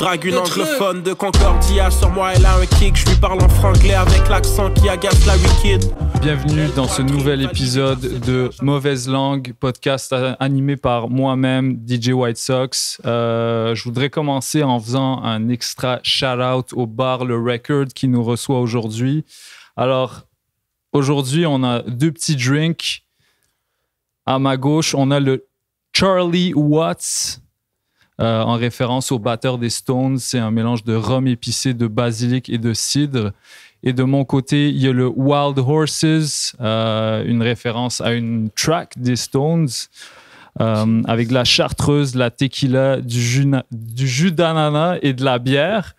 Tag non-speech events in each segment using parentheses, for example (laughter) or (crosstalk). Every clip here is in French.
Drague une anglophone de Concordia sur moi, elle a un kick. Je lui parle en franglais avec l'accent qui agace la wicked. Bienvenue dans ce nouvel épisode de Mauvaise Langue, podcast animé par moi-même, DJ White Sox. Euh, je voudrais commencer en faisant un extra shout-out au bar Le Record qui nous reçoit aujourd'hui. Alors, aujourd'hui, on a deux petits drinks. À ma gauche, on a le Charlie Watts euh, en référence au batteur des Stones. C'est un mélange de rhum épicé, de basilic et de cidre. Et de mon côté, il y a le Wild Horses, euh, une référence à une track des Stones, euh, avec de la chartreuse, de la tequila, du jus d'ananas et de la bière.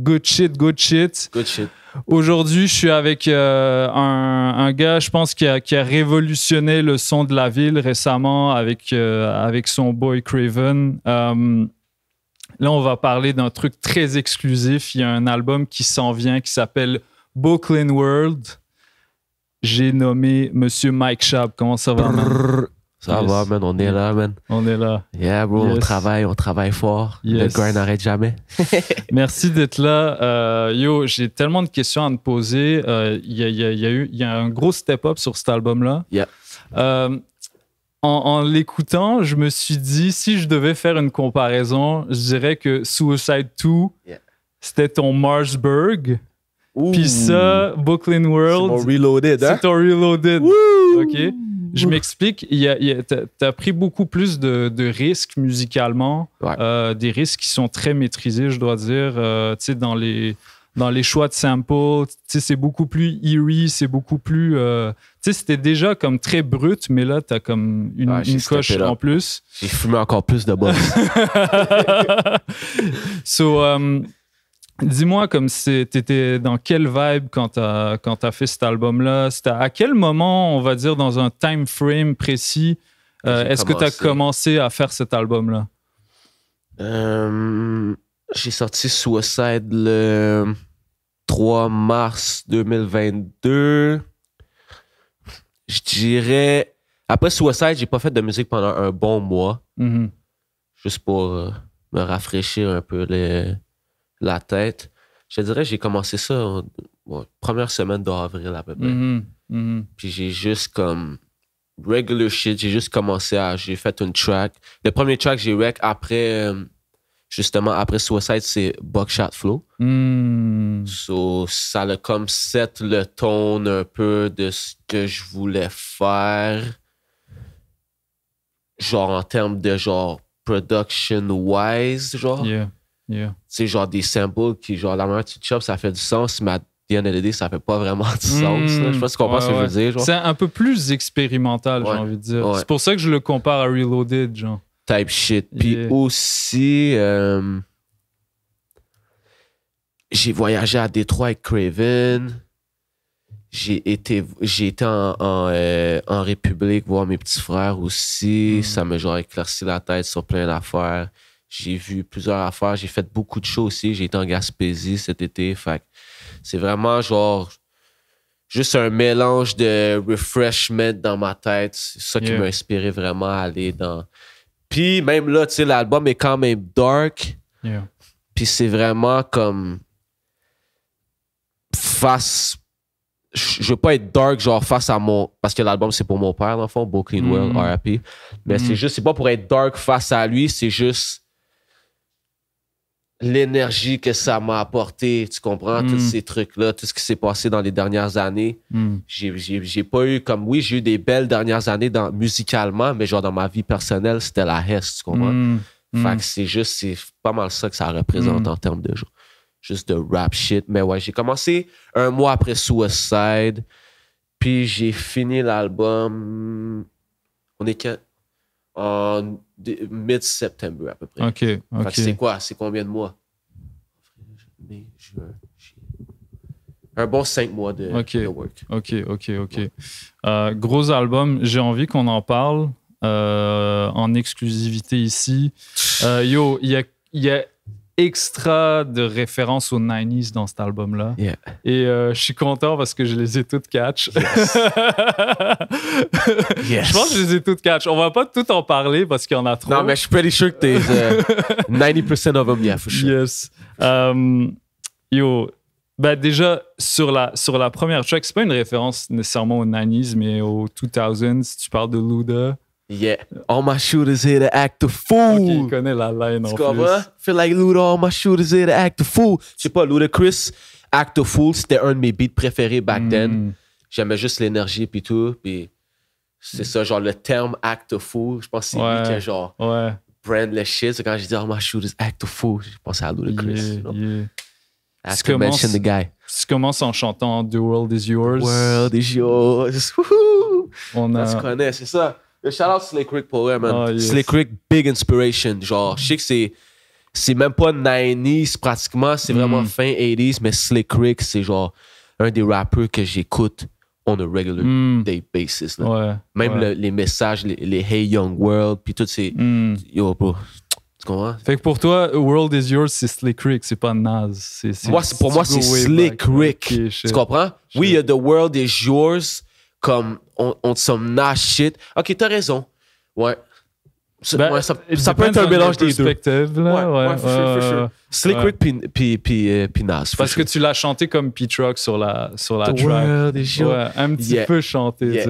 Good shit, good shit. Good shit. Aujourd'hui, je suis avec euh, un, gars, je pense, qui a, qui a, révolutionné le son de la ville récemment avec, euh, avec son boy Craven. Euh, là, on va parler d'un truc très exclusif. Il y a un album qui s'en vient qui s'appelle Brooklyn World. J'ai nommé Monsieur Mike Schaub. Comment ça va, ça va, man, on est là, man. On est là. Yeah, bro, on travaille, on travaille fort. The Le grind n'arrête jamais. (laughs) Merci d'être là. Euh, yo, j'ai tellement de questions à te poser. Il euh, y, a, eu il y, a un gros step-up sur cet album-là. Yeah. Euh, en, l'écoutant, je me suis dit, si je devais faire une comparaison, je dirais que Suicide 2, c'était ton Marsburg. Puis ça, Brooklyn World. C'est ton Reloaded, hein? C'est ton Reloaded. OK. Je m'explique, tu as pris beaucoup plus de, risques musicalement, euh, des risques qui sont très maîtrisés, je dois dire, euh, tu sais, dans les, dans les choix de samples, tu sais, c'est beaucoup plus eerie, c'est beaucoup plus... Euh, tu sais, c'était déjà comme très brut, mais là, tu as comme une, coche en plus. J'ai fumé encore plus de boss. (laughs) so, Dis-moi comme c'est. t'étais dans quel vibe quand t'as quand as fait cet album-là. À quel moment, on va dire, dans un time frame précis, euh, est-ce que t'as commencé à faire cet album-là? Euh, j'ai sorti Suicide le 3 mars 2022. Je dirais... Après Suicide, j'ai pas fait de musique pendant un bon mois. Mm-hmm. Juste pour euh, me rafraîchir un peu les la tête. Je dirais, j'ai commencé ça en, première semaine d'avril à peu près. Mm-hmm. Mm-hmm. Puis j'ai juste comme regular shit, j'ai juste commencé à. J'ai fait une track. Le premier track j'ai rec après. Euh, justement, après Suicide, c'est Buckshot Flow. Mm. So, ça a comme set le ton un peu de ce que je voulais faire. Genre en termes de genre production wise, genre. C'est genre des samples qui, genre, la manière que tu ça fait du sens, mais à ça fait pas vraiment du sens. Je sais pas si tu comprends ce que je veux dire. C'est un peu plus expérimental, j'ai envie de dire. C'est pour ça que je le compare à Reloaded, genre. Type shit. Puis aussi, euh, j'ai voyagé à Détroit avec Craven. J'ai été, euh, en, République voir mes petits frères aussi. Mm. Ça m'a genre éclairci la tête sur plein d'affaires. J'ai vu plusieurs affaires. J'ai fait beaucoup de choses aussi. J'ai été en Gaspésie cet été. c'est vraiment genre juste un mélange de refreshment dans ma tête. C'est ça qui m'a inspiré vraiment à aller dans. Puis même là, tu sais, l'album est quand même dark. Puis c'est vraiment comme face. Je veux pas être dark, genre face à mon. Parce que l'album, c'est pour mon père, dans le fond, Bo mm Mais mm. c'est juste, c'est pas pour être dark face à lui, c'est juste l'énergie que ça m'a apporté, tu comprends, tous mm. ces trucs-là, tout ce qui s'est passé dans les dernières années. Mm. J'ai pas eu comme, oui, j'ai eu des belles dernières années dans, musicalement, mais genre dans ma vie personnelle, c'était la reste, tu comprends. Mm. Fait que c'est juste, c'est pas mal ça que ça représente en termes de genre, juste de rap shit. Mais ouais, j'ai commencé un mois après Suicide, puis j'ai fini l'album. On est en mid-septembre à peu près. OK. que C'est quoi? C'est combien de mois? un bon cinq mois de, work. OK, OK, OK. Euh, gros album, j'ai envie qu'on en parle euh, en exclusivité ici. Euh, yo, il y a, y a, extra de références aux 90s dans cet album-là. Et je suis content parce que je les ai toutes catch. (laughs) Je pense que je les ai toutes catch. On va pas tout en parler parce qu'il y en a trop. Non, mais je suis pretty sure que t'es 90% (laughs) of them, yeah, for sure. Yes. Um, Yo, bah déjà, sur la, sur la première track, c'est pas une référence nécessairement aux 90s, mais aux 2000s. Tu parles de Luda. Yeah. All my shooters here to act the fool. Ok, il connaît la line en plus. Feel like Luda, all my shooters here to act the fool. Je sais pas, Luda Chris, act the fool, c'était un de mes beats préférés back hmm. then. J'aimais juste l'énergie puis tout. Puis c'est ça, genre le terme act the fool, je pense que c'est lui qui genre ouais. brand le shit. quand j'ai dit, all my shooters act the fool, je pensais à Ludacris. Chris, ça commence. mention the guy. en chantant The World is Yours. world is yours. On se connaît, c'est ça. Le shout out Slick Rick pour eux, man. Ah, Slick Rick, big inspiration. Genre, je sais que c'est. C'est même pas 90s pratiquement, c'est vraiment mm. fin 80s, mais Slick Rick, c'est genre un des rappeurs que j'écoute on a regular mm. day basis. même les messages, les, Hey Young World, puis tout ces. Mm. Yo, bro, tu comprends? Fait que pour toi, The World is Yours, c'est Slick Rick, c'est pas Nas. C'est, pour moi, c'est Slick Rick. tu comprends? Oui, The World is Yours, comme on, on te somme Nas shit. Ok, t'as raison. Ouais. Ben, ça, peut être un mélange des deux. ouais, Slick wit puis, puis, euh, Nas. Parce que tu l'as chanté comme Pete Rock sur la, sur la The un petit peu chanté.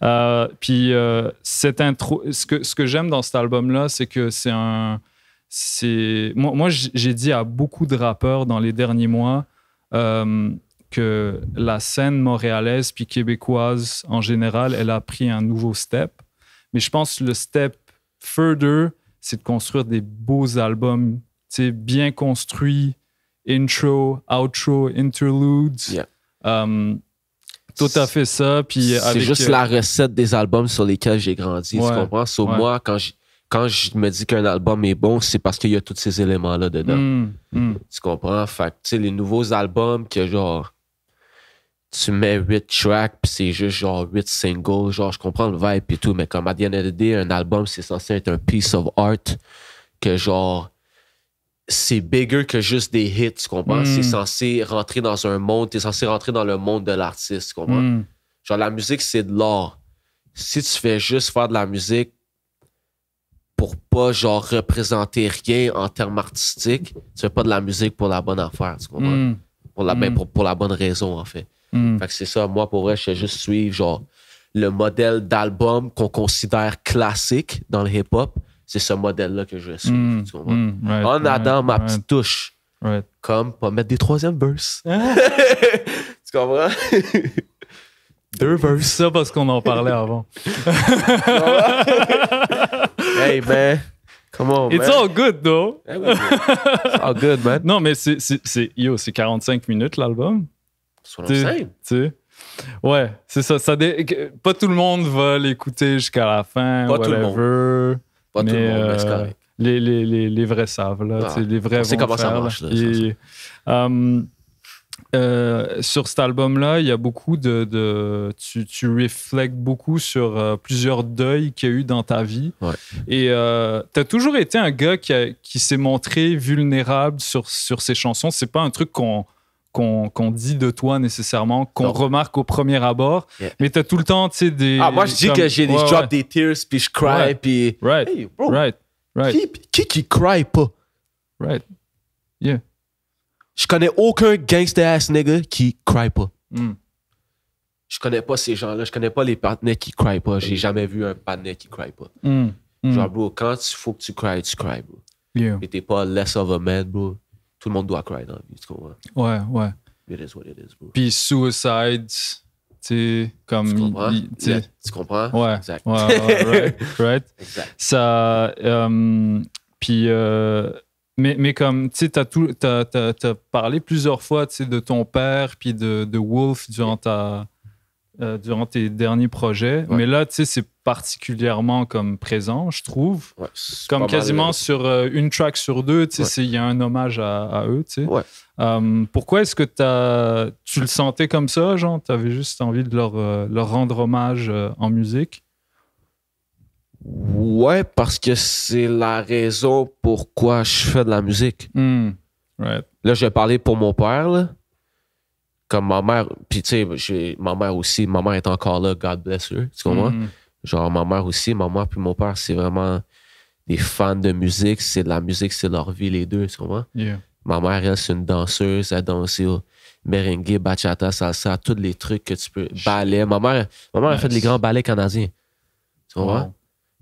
Euh, puis euh, ce que, ce que j'aime dans cet album-là, c'est que c'est un. c'est Moi, j'ai dit à beaucoup de rappeurs dans les derniers mois que la scène montréalaise puis québécoise en général, elle a pris un nouveau step mais je pense que le step further, c'est de construire des beaux albums, bien construits, intro, outro, interludes. Um, tout à fait ça. Puis c'est juste euh, la recette des albums sur lesquels j'ai grandi. tu comprends? Sur moi, quand je, quand je me dis qu'un album est bon, c'est parce qu'il y a tous ces éléments-là dedans. Mm, mm. Tu comprends? Fait tu les nouveaux albums que genre tu mets 8 tracks, puis c'est juste genre 8 singles, genre je comprends le vibe et tout, mais comme à the un album, c'est censé être un piece of art que genre c'est bigger que juste des hits, tu comprends? Hmm. C'est censé rentrer dans un monde, t'es censé rentrer dans le monde de l'artiste, tu comprends? Hmm. Genre la musique, c'est de l'art. Si tu fais juste faire de la musique pour pas genre représenter rien en termes artistiques, tu fais pas de la musique pour la bonne affaire, tu comprends? Hmm. la, ben, pour la bonne raison, en fait. Mm. c'est ça, moi, pour vrai, je suis juste suivre, genre, le modèle d'album qu'on considère classique dans le hip-hop, c'est ce modèle-là que je vais suivre. Mm. Mm. en ma petite touche. Comme pas mettre des troisièmes verses. Ah. (laughs) tu comprends? (laughs) Deux verses. Ça parce qu'on en parlait avant. (laughs) hey, man. Come on, It's all good, though. It's all good, man. Non, mais c'est, yo, c'est 45 minutes l'album c'est Ouais, c'est ça. Pas tout le monde va l'écouter jusqu'à la fin. Pas whatever, tout le monde. Pas tout le monde, mais euh, les, les, les, les, vrais savent, ah, les vrais C'est comment ça marche. Um, euh, sur cet album-là, il y a beaucoup de. tu, tu, beaucoup sur euh, plusieurs deuils qu'il y a eu dans ta vie. Et tu as toujours été un gars qui, qui s'est montré vulnérable sur, sur ses chansons. C'est pas un truc qu'on qu'on dit de toi nécessairement, qu'on remarque au premier abord. Mais tu as tout le temps, tu sais, des. Ah, moi, je dis que j'ai des ouais, drop des tears, puis je crie, puis. Right. Hey, bro, right. Right. Qui, qui, qui crie pas? Right. Yeah. Je connais aucun gangster ass nigga qui cry pas. Hmm. Je connais pas ces gens-là. Je connais pas les partenaires qui cry pas. J'ai jamais vu un partenaire qui cry pas. Hmm. Hmm. Genre, bro, quand il faut que tu cries, tu cry, bro. Yeah. Mais t'es pas less of a man, bro tout le monde doit cry Ouais, ouais. It is what it is, Puis Suicide, tu sais, comme. Tu comprends? tu comprends? Ouais. Exact. right, (laughs) Ça. Euh, puis. Euh, mais, mais comme, tu sais, t'as, tout, t'as, t'as, parlé plusieurs fois, tu sais, de ton père, puis de, de Wolf durant ta euh, durant tes derniers projets. Mais là, tu sais, c'est particulièrement comme présent, je trouve. comme quasiment euh, sur euh, une track sur deux, tu sais, il y a un hommage à, eux, tu sais. pourquoi est-ce que tu le sentais comme ça, genre? Tu avais juste envie de leur, leur rendre hommage en musique? Ouais, parce que c'est la raison pourquoi je fais de la musique. Hmm. Là, je vais parler pour mon père, là. Comme ma mère, puis tu sais, ma mère aussi, ma mère est encore là, God bless her, tu comprends? Mm-hmm. Genre, ma mère aussi, ma mère puis mon père, c'est vraiment des fans de musique, c'est de la musique, c'est leur vie, les deux, tu comprends? Ma mère, elle, c'est une danseuse, elle danse au merengue, bachata, salsa, tous les trucs que tu peux. Ballet. Ma mère, ma mère a fait les grands ballets canadiens. Tu vois?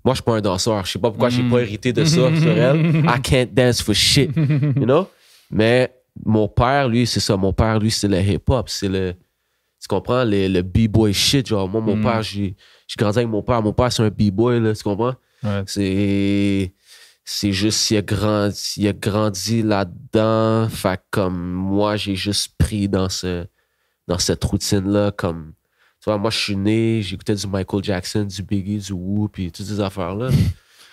Moi, je suis pas un danseur. Je sais pas pourquoi je suis j'ai mm. pas hérité de ça sur elle. (laughs) I can't dance for shit. You know? Mais mon père, lui, c'est ça. Mon père, lui, c'est le hip-hop. C'est le. Tu comprends? Le, le b-boy shit. Genre, moi, mon mm-hmm. père, j'ai grandi avec mon père. Mon père, c'est un b-boy, là. Tu comprends? C'est. C'est juste, il a grandi, il a grandi là-dedans. Fait comme moi, j'ai juste pris dans, ce, dans cette routine-là. Comme, tu vois, moi, je suis né, j'écoutais du Michael Jackson, du Biggie, du Woo, puis toutes ces affaires-là.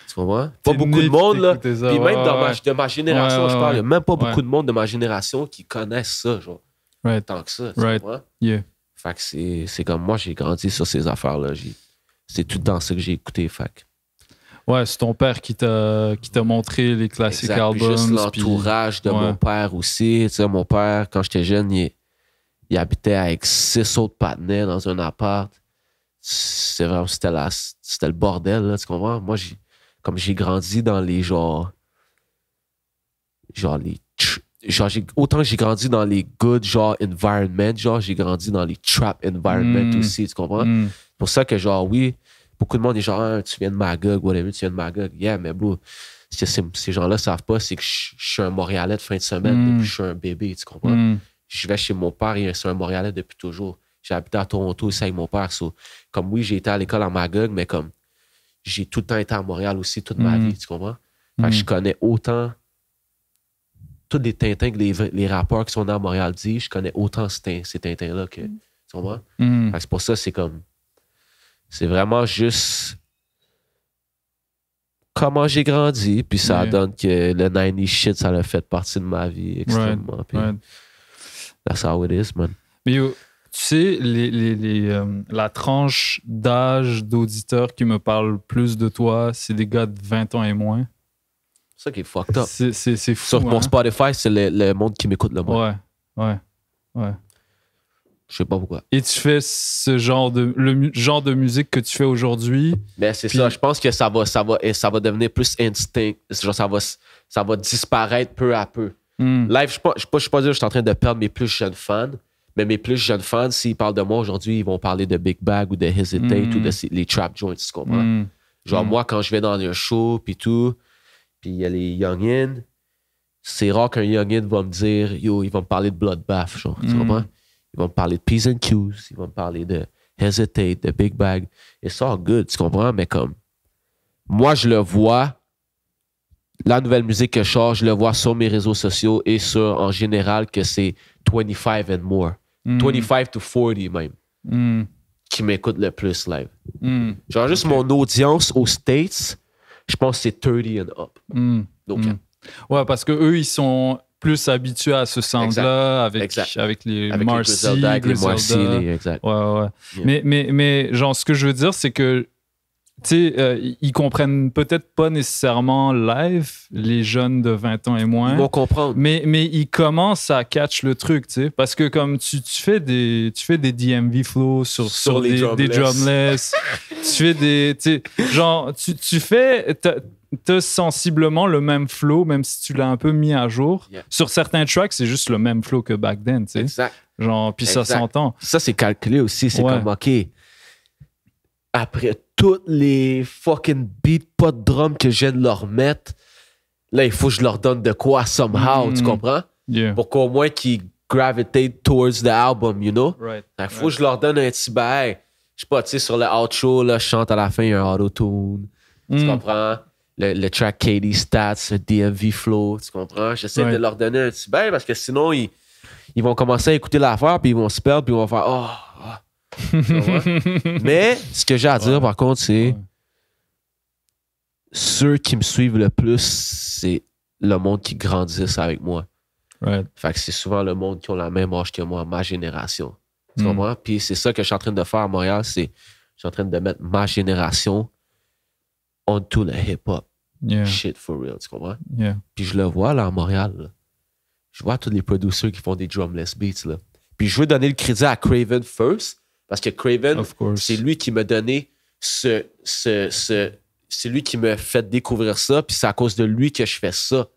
Tu comprends? Pas beaucoup de monde, là. même de ma génération, je parle, il n'y a même pas beaucoup de monde de ma génération qui connaissent ça, genre. Tant que ça, tu comprends? Fait que c'est comme moi, j'ai grandi sur ces affaires-là. C'est tout dans ça que j'ai écouté, fac. Ouais, c'est ton père qui t'a montré les classiques albums. juste l'entourage de mon père aussi. Tu sais, mon père, quand j'étais jeune, il, il, habitait avec six autres partenaires dans un appart. c'est vraiment, c'était le bordel, là, tu comprends? Moi, j'ai... Comme j'ai grandi dans les genre. Genre les. Genre, autant que j'ai grandi dans les good genre environment, genre j'ai grandi dans les trap environment hmm. aussi, tu comprends? Hmm. C'est pour ça que genre oui, beaucoup de monde est genre ah, tu viens de Magog, whatever, tu viens de Magog. Yeah, mais bro, ces, gens-là savent pas, c'est que je, suis un Montréalais de fin de semaine hmm. depuis je suis un bébé, tu comprends? Je vais chez mon père, il sur un Montréalais depuis toujours j'ai habité à Toronto aussi avec mon père. So, comme oui, j'ai été à l'école en Magog, mais comme j'ai tout le temps été à Montréal aussi, toute ma mm. vie, tu comprends? que je mm. connais autant tous les Tintins que les, les rappeurs qui sont dans Montréal disent, je connais autant ces, Tintins-là que. Mm. Tu comprends? que c'est pour ça, c'est comme. C'est vraiment juste comment j'ai grandi, puis ça donne que le 90 shit, ça a fait partie de ma vie extrêmement. puis That's how it is, man. Tu sais, les, les, euh, la tranche d'âge d'auditeurs qui me parlent plus de toi, c'est des gars de 20 ans et moins. C'est ça qui est fucked up. C'est, c'est, fou. Sur mon hein. Spotify, c'est le, monde qui m'écoute le moins. Ouais, ouais, ouais. Je sais pas pourquoi. Et tu fais ce genre de, le genre de musique que tu fais aujourd'hui. Mais c'est ça, je pense que ça va, ça va, ça va devenir plus instinct. ça va, ça va disparaître peu à peu. Hmm. Live, je ne suis pas, je que je suis en train de perdre mes plus jeunes fans, mais mes plus jeunes fans, s'ils parlent de moi aujourd'hui, ils vont parler de Big Bag ou de Hesitate ou de mm. les Trap Joints, tu comprends? Mm. Genre, mm. moi, quand je vais dans un show, puis tout, puis il y a les Youngin, c'est rare qu'un Youngin va me dire, yo, ils vont me parler de Bloodbath, genre, tu comprends? Ils vont me parler de P's and Q's, ils vont me parler de Hesitate, de Big Bag. It's all good, tu comprends? Mais comme, moi, je le vois, la nouvelle musique que je sors, je le vois sur mes réseaux sociaux et sur, en général, que c'est 25 and more. 25 mm. to 40 même, mm. qui m'écoute le plus live. Mm. Genre, juste mon audience aux States, je pense que c'est 30 and up. Donc, Ouais, parce que eux, ils sont plus habitués à ce sound-là avec, avec les avec Marcy, les, Griselda, Ouais, ouais. Mais, mais, mais, genre, ce que je veux dire, c'est que tu sais, euh, ils comprennent peut-être pas nécessairement live, les jeunes de 20 ans et moins. Ils comprendre. Mais, mais ils commencent à catch le truc, tu sais. Parce que comme tu, fais des, tu fais des DMV flow sur, sur, des, drumless. tu fais des. Tu sais, genre, tu, tu fais. sensiblement le même flow, même si tu l'as un peu mis à jour. Sur certains tracks, c'est juste le même flow que back then, tu sais. Exact. Genre, puis ça s'entend. Ça, c'est calculé aussi. C'est comme, OK, après toutes les fucking beats, pas de drums que je viens de leur mettre, là, il faut que je leur donne de quoi, somehow, tu mm-hmm. comprends? Yeah. Pour qu'au moins qu'ils gravitate towards the album, you know? Il faut que je leur donne un petit bail. Je sais pas, tu sais, sur le outro, là, je chante à la fin, il y a un auto-tune. Tu mm. comprends? Le, track KD Stats, le DMV Flow, tu comprends? J'essaie de leur donner un petit bail parce que sinon, ils, ils vont commencer à écouter l'affaire, puis ils vont se perdre, puis ils vont faire « Oh! » (laughs) Mais ce que j'ai à dire, par contre, c'est ceux qui me suivent le plus, c'est le monde qui grandissent avec moi. Fait que c'est souvent le monde qui ont la même âge que moi, ma génération. Tu hmm. Puis c'est ça que je suis en train de faire à Montréal, c'est je suis en train de mettre ma génération on tout le hip-hop. Shit for real, tu comprends? Puis je le vois là à Montréal. Je vois tous les producteurs qui font des drumless beats. Puis je veux donner le crédit à Craven First parce que Craven, c'est lui qui m'a donné ce. ce, c'est lui qui m'a fait découvrir ça, puis c'est à cause de lui que je fais ça.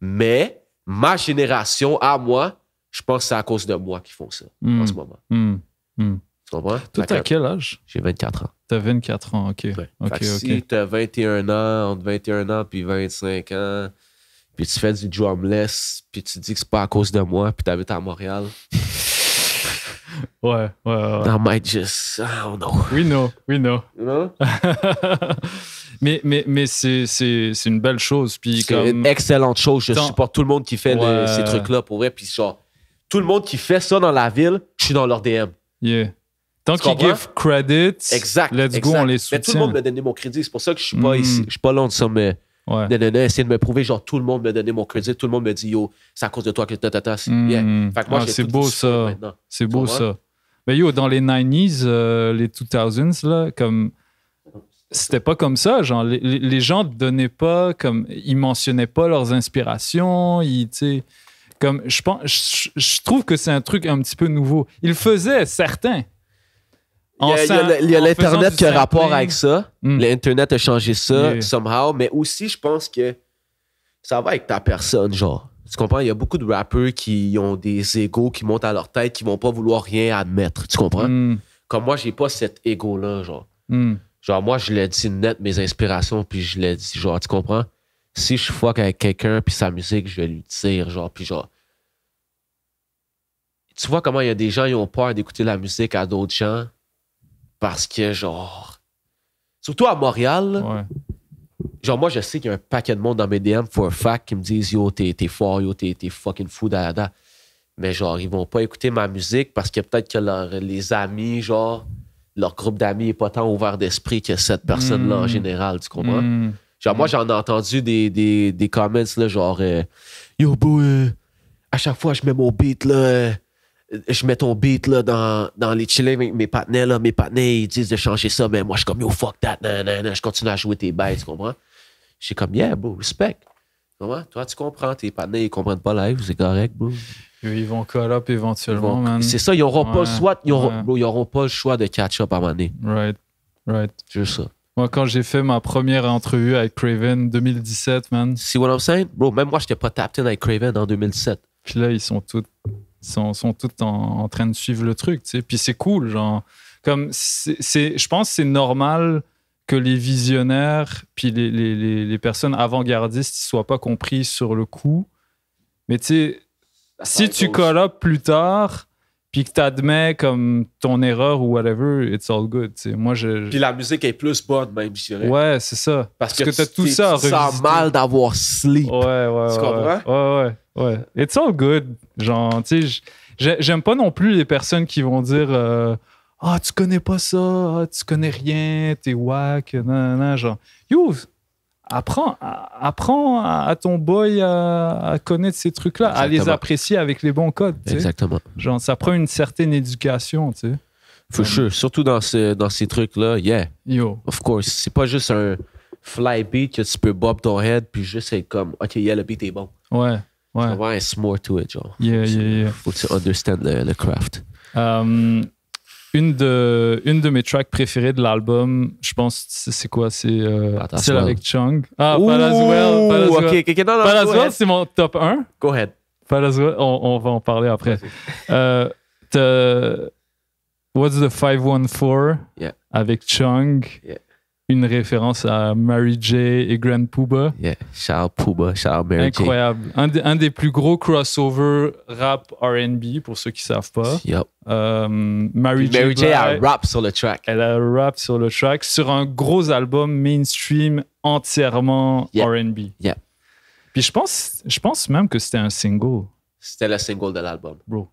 Mais ma génération, à moi, je pense que c'est à cause de moi qu'ils font ça hmm. en ce moment. Hmm. Hmm. Tu comprends? Tout à quel âge? J'ai 24 ans. T'as 24 ans, OK. Si t'as 21 ans, entre 21 ans puis 25 ans, puis tu fais du drumless, puis tu dis que c'est pas à cause de moi, puis t'habites à Montréal. (laughs) Ouais, ouais, ouais. I might just, I don't know. We know, we know. You know? (laughs) mais mais, mais c'est, une belle chose. c'est une excellente chose. Je supporte tout le monde qui fait ces trucs-là, pour vrai. Puis genre, tout le monde qui fait ça dans la ville, je suis dans leur DM. Yeah. Tant qu'ils give credit, exact, let's go, on les soutient. tout le monde m'a donné mon crédit. C'est pour ça que je suis pas mm. ici. Je suis pas loin de ça, mais Ouais. essayer de me prouver, genre, tout le monde me donnait mon crédit, tout le monde me dit, yo, c'est à cause de toi que tata, c'est bien hmm. moi ah, c'est beau ça. C'est beau ça. Mais yo, dans les 90s, euh, les 2000s, là, comme. C'était pas comme ça, genre. Les, gens donnaient pas, comme. Ils mentionnaient pas leurs inspirations, ils, tu sais comme je pense je, trouve que c'est un truc un petit peu nouveau. ils faisaient certains, il y a l'Internet qui a rapport avec ça. Hmm. L'Internet a changé ça, somehow. Mais aussi, je pense que ça va avec ta personne, genre. Tu comprends? Il y a beaucoup de rappeurs qui ont des égos qui montent à leur tête, qui vont pas vouloir rien admettre. Tu comprends? Hmm. Comme moi, j'ai pas cet égo-là, genre. Hmm. Genre, moi, je l'ai dit net, mes inspirations, puis je l'ai dit, genre, tu comprends? Si je fuck avec quelqu'un, puis sa musique, je vais lui dire, genre, puis genre. Tu vois comment il y a des gens, qui ont peur d'écouter la musique à d'autres gens parce que, genre, surtout à Montréal, genre, moi, je sais qu'il y a un paquet de monde dans mes DM for a fact qui me disent Yo, t'es fort, yo, t'es fucking fou, dada. Mais, genre, ils vont pas écouter ma musique parce que peut-être que les amis, genre, leur groupe d'amis est pas tant ouvert d'esprit que cette personne-là en mm. général, tu comprends? Mm. Genre, moi, mm. j'en ai entendu des, des, des comments, là, genre, euh, Yo, boy, euh, à chaque fois, je mets mon beat, là. Euh, je mets ton beat là, dans, dans les chillings mes partenaires. Là, mes partenaires, ils disent de changer ça, mais moi, je suis comme, yo, fuck that, nan, nan, je continue à jouer tes bails, tu comprends? Je suis comme, yeah, bro, respect. Comment? Toi, tu comprends, tes partenaires, ils comprennent pas live, c'est correct, bro. Ils vont call-up éventuellement, C'est ça, ils n'auront aura pas le choix, pas choix de catch-up à un moment donné. Right, right. Juste ça. Moi, quand j'ai fait ma première entrevue avec Craven 2017, man. See what I'm saying? Bro, même moi, je n'étais pas tapped in avec Craven en 2007 Puis là, ils sont tous sont, sont toutes en, train de suivre le truc, tu sais. Puis c'est cool, genre, comme, c'est, je pense que c'est normal que les visionnaires, puis les, personnes avant-gardistes, ne soient pas compris sur le coup. Mais tu sais, si tu collabes plus tard, puis que tu admets comme ton erreur ou whatever, it's all good. Moi, je, Puis la musique est plus bonne, même, ben, je Ouais, c'est ça. Parce, que, tu as tout ça à Tu sens mal d'avoir sleep. Ouais, tu comprends? Ouais, ouais. Ouais. It's all good. Genre, tu sais, j'aime pas non plus les personnes qui vont dire euh, Ah, tu connais pas ça, ah, tu connais rien, t'es wack, nan, nan, genre. you, apprends, apprends à, ton boy à, connaître ces trucs-là, à les apprécier avec les bons codes. Exactement. Genre, ça prend une certaine éducation, tu sais. For sure. Surtout dans, dans ces trucs-là, yeah. Yo. Of course. C'est pas juste un fly beat que tu peux bob ton head puis juste être comme, OK, yeah, le beat est bon. Ouais. Ouais. Avoir it's more to it, genre. Yeah, yeah, yeah. Faut que tu understand le, the craft. Euh, une, de, une de mes tracks préférées de l'album, je pense, c'est quoi C'est euh, celle avec Chung. Ah, Ooh, Palaswell. Palaswell, c'est mon top 1. Go ahead. Palaswell, on, on va en parler après. euh, What's the 514 yeah. avec Chung. Yeah une référence à Mary J et Grand Pooba. Yeah, Charles Pooba, Charles Mary Incroyable. Un, un, des plus gros crossovers rap R&B pour ceux qui savent pas. Euh, Mary, J. a rap sur le track. Elle a rap sur le track sur un gros album mainstream entièrement R&B. Puis je pense, je pense même que c'était un single. C'était le single de l'album. Bro.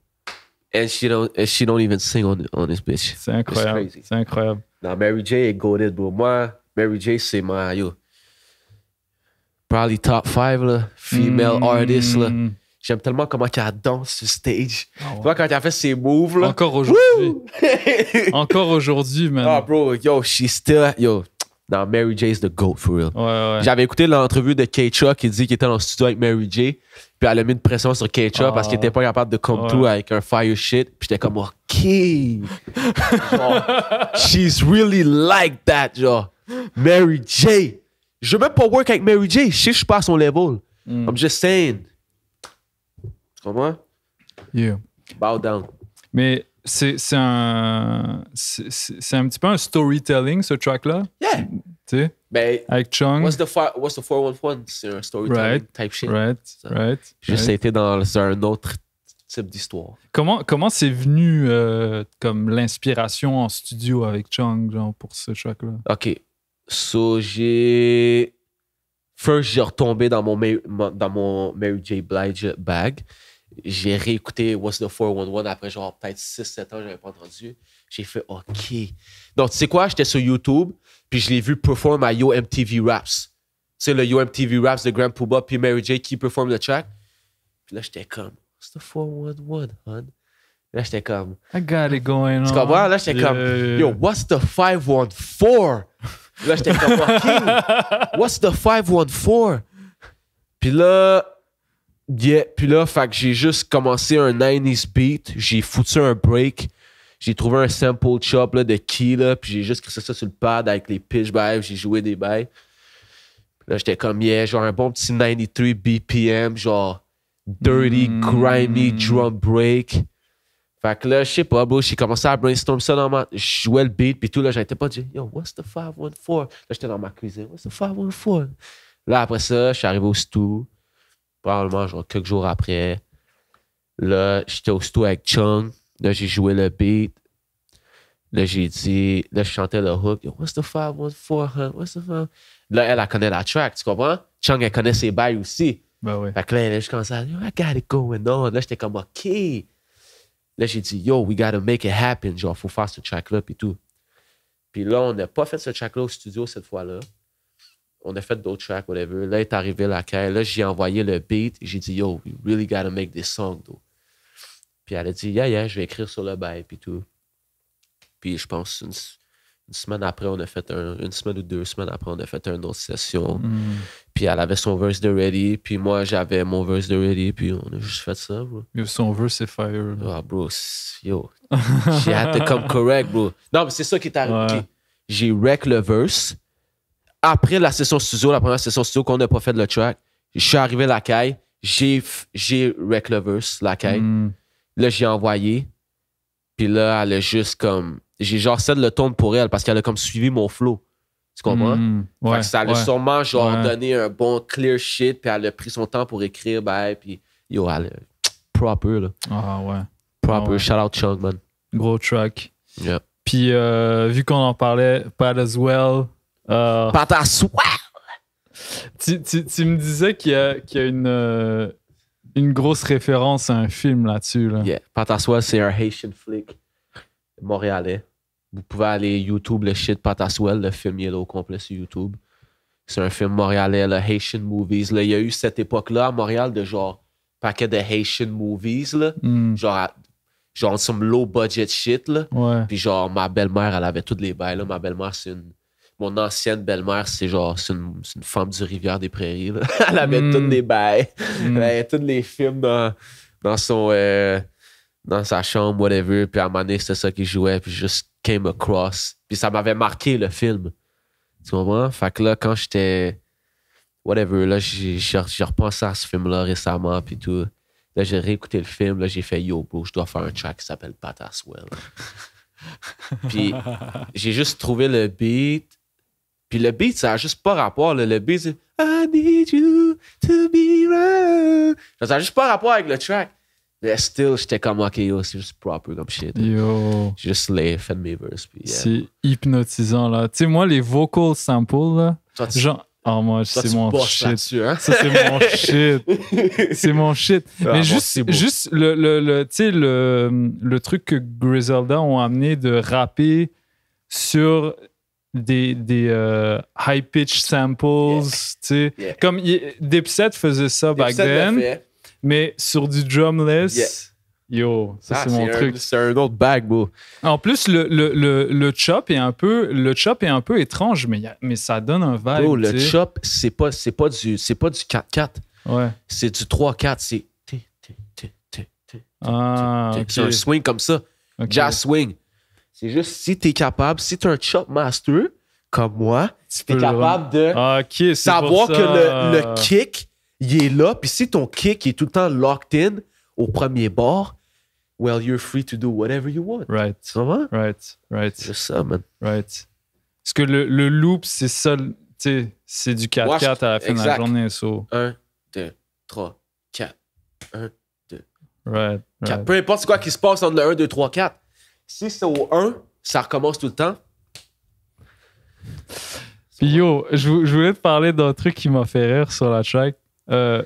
And she don't, and she even sing on, this bitch. C'est incroyable. C'est incroyable. Non, Mary J est goaded, bro. Moi, Mary J, c'est ma, yo, probably top 5, là, female mm. artist, là. J'aime tellement comment elle danse sur stage. Tu ah vois, quand elle fait ses moves, là. Encore aujourd'hui. (laughs) Encore aujourd'hui, man. Ah, bro, yo, she's still, yo, Non, Mary J, is The Goat, for real. Ouais, ouais. J'avais écouté l'entrevue de K-Chuck qui dit qu'il était dans le studio avec Mary J. Puis elle a mis une pression sur Ketchup parce qu'il était pas capable de come through avec un fire shit. Puis j'étais comme, OK. (laughs) she's really like that, genre. Mary J. Je veux même pas work avec Mary J. Je sais je suis pas à son level. Hmm. I'm just saying. Tu comprends? Yeah. Bow down. Mais c'est un. C'est un petit peu un storytelling, ce track-là. Yeah. Ben, avec Chung. What's the, what's the 411? C'est un storytelling type shit. Right, right. juste, dans un autre type d'histoire. Comment comment c'est venu euh, comme l'inspiration en studio avec Chung, genre, pour ce choc là OK. So, j'ai. First, j'ai retombé dans mon, Mary, dans mon Mary J. Blige bag. J'ai réécouté What's the 411 après genre peut-être 6-7 ans, j'avais pas entendu. J'ai fait OK. Donc, tu sais quoi, j'étais sur YouTube, puis je l'ai vu performer à Yo MTV Raps. C'est le Yo MTV Raps de Grand Pouba puis Mary J qui performe le track. Puis là, j'étais comme, What's the 411, hon? Là, j'étais comme, I got it going on. Tu comprends? Là, j'étais comme, Yo, what's the 514? Là, j'étais comme, (laughs) what's the 514? Puis là, yeah, puis là, fait que j'ai juste commencé un 90s beat, j'ai foutu un break, j'ai trouvé un sample chop là, de key, là, puis j'ai juste crissé ça sur le pad avec les pitch vibes, j'ai joué des bails. Là, j'étais comme, yeah, genre un bon petit 93 BPM, genre dirty, mm. grimy drum break. Fait que là, je sais pas, bro, j'ai commencé à brainstorm ça dans ma. Je jouais le beat, puis tout, là, j'étais pas dire « yo, what's the 514? Là, j'étais dans ma cuisine, what's the 514? Là, après ça, je suis arrivé au studio, probablement, genre, quelques jours après. Là, j'étais au studio avec Chung, Là, j'ai joué le beat. Là, j'ai dit, là, je chantais le hook. Yo, what's the four, huh? What's the five? » Là, elle, a connaît la track, tu comprends? Chung, elle connaît ses bails aussi. Ben oui. Fait que là, là je commençais à dire, I got it going on. Là, j'étais comme, OK. Là, j'ai dit, yo, we gotta make it happen. Genre, faut faire ce track-là, puis tout. Puis là, on n'a pas fait ce track-là au studio cette fois-là. On a fait d'autres tracks, whatever. Là, est arrivé la caille. Là, j'ai envoyé le beat. J'ai dit, yo, we really gotta make this song, though. Puis elle a dit, yeah, yeah, je vais écrire sur le bail, puis tout. Puis je pense une, semaine après, on a fait un, une semaine ou deux semaines après, on a fait une autre session. Mm. Puis elle avait son verse de ready, puis moi j'avais mon verse de ready, puis on a juste fait ça, bro. son verse c'est fire. Ah, bro, yo. j'ai hâte comme correct, bro. Non, mais c'est ça qui est arrivé. J'ai wreck le verse. Après la session studio, la première session studio qu'on n'a pas fait de le track, je suis arrivé à la caille, j'ai, j'ai wreck le verse, la caille. Mm. Là, j'ai envoyé. Puis là, elle a juste comme. J'ai genre celle le ton pour elle parce qu'elle a comme suivi mon flow. Tu comprends? Hmm. fait que ça a sûrement genre donné un bon clear shit. Puis elle a pris son temps pour écrire. Ben, puis yo, elle a... proper là. Ah ouais. Proper. Ah, Shout out Chunk, Gros truck. Yeah. Puis euh, vu qu'on en parlait, Pat as well. Euh... Pat as well! Tu, tu, tu, me disais qu'il y a, qu'il y a une, euh, une grosse référence à un film là-dessus. Là. Yeah. c'est un Haitian flick montréalais. Vous pouvez aller YouTube le shit Pataswell, le film yellow complet sur YouTube. C'est un film montréalais, le Haitian Movies. Il y a eu cette époque-là à Montréal de genre paquet de Haitian Movies. Là. Hmm. Genre, genre some low budget shit. Là. Puis genre ma belle-mère, elle avait toutes les bails. Ma belle-mère, c'est une mon ancienne belle-mère, c'est genre, c'est une, femme du Rivière des Prairies. (laughs) Elle avait toutes mm. les bails, mm. elle avait tous les films dans, son. Euh, dans sa chambre, whatever. Puis à un moment c'était ça qui jouait. Puis juste came across. Puis ça m'avait marqué le film. Tu comprends? Fait que là, quand j'étais. Whatever, là, j'ai repensé à ce film-là récemment. Puis tout. Là, j'ai réécouté le film. Là, j'ai fait Yo, bro, je dois faire un track qui s'appelle Pataswell. (laughs) puis j'ai juste trouvé le beat. Puis le beat, ça n'a juste pas rapport. Là. Le beat, c'est I need you to be right. Ça n'a juste pas rapport avec le track. Mais still, j'étais comme, ok, yo, c'est juste proper comme shit. Yo. J'ai juste les fait mes verses. C'est hypnotisant, là. Tu sais, moi, les vocal samples, là. Genre, oh, moi, c'est mon, shit. Hein? Ça, c'est mon (laughs) shit. C'est mon shit. Ah, Mais juste, Tu juste le, le, le, le, le truc que Griselda ont amené de rapper sur des, des euh, high pitch samples, tu sais. Comme Dipset faisait ça back then, mais sur du drumless. Yo, ça ah, c'est mon truc. C'est un autre bag, bro. En plus, le, le, le, chop est un peu le chop est un peu étrange, mais, mais ça donne un vibe. le chop, c'est pas c'est pas du c'est pas du 4-4. Ouais. C'est du 3-4, c'est ah, un swing comme ça. Jazz swing. C'est juste si tu es capable, si tu es un chop master comme moi, si tu es capable de ah, savoir que le, kick, il est là. Puis si ton kick est tout le temps locked in au premier bord, well, you're free to do whatever you want. Right. Right, right. C'est ça, man. Right. Parce que le, le loop, c'est ça, tu sais, c'est du 4-4 à la fin de la journée. 1, 2, 3, 4. 1, 2. Right. right. Peu importe quoi qui se passe entre le 1, 2, 3, 4 si c'est au 1, ça recommence tout le temps. yo, je, voulais te parler d'un truc qui m'a fait rire sur la track. Euh,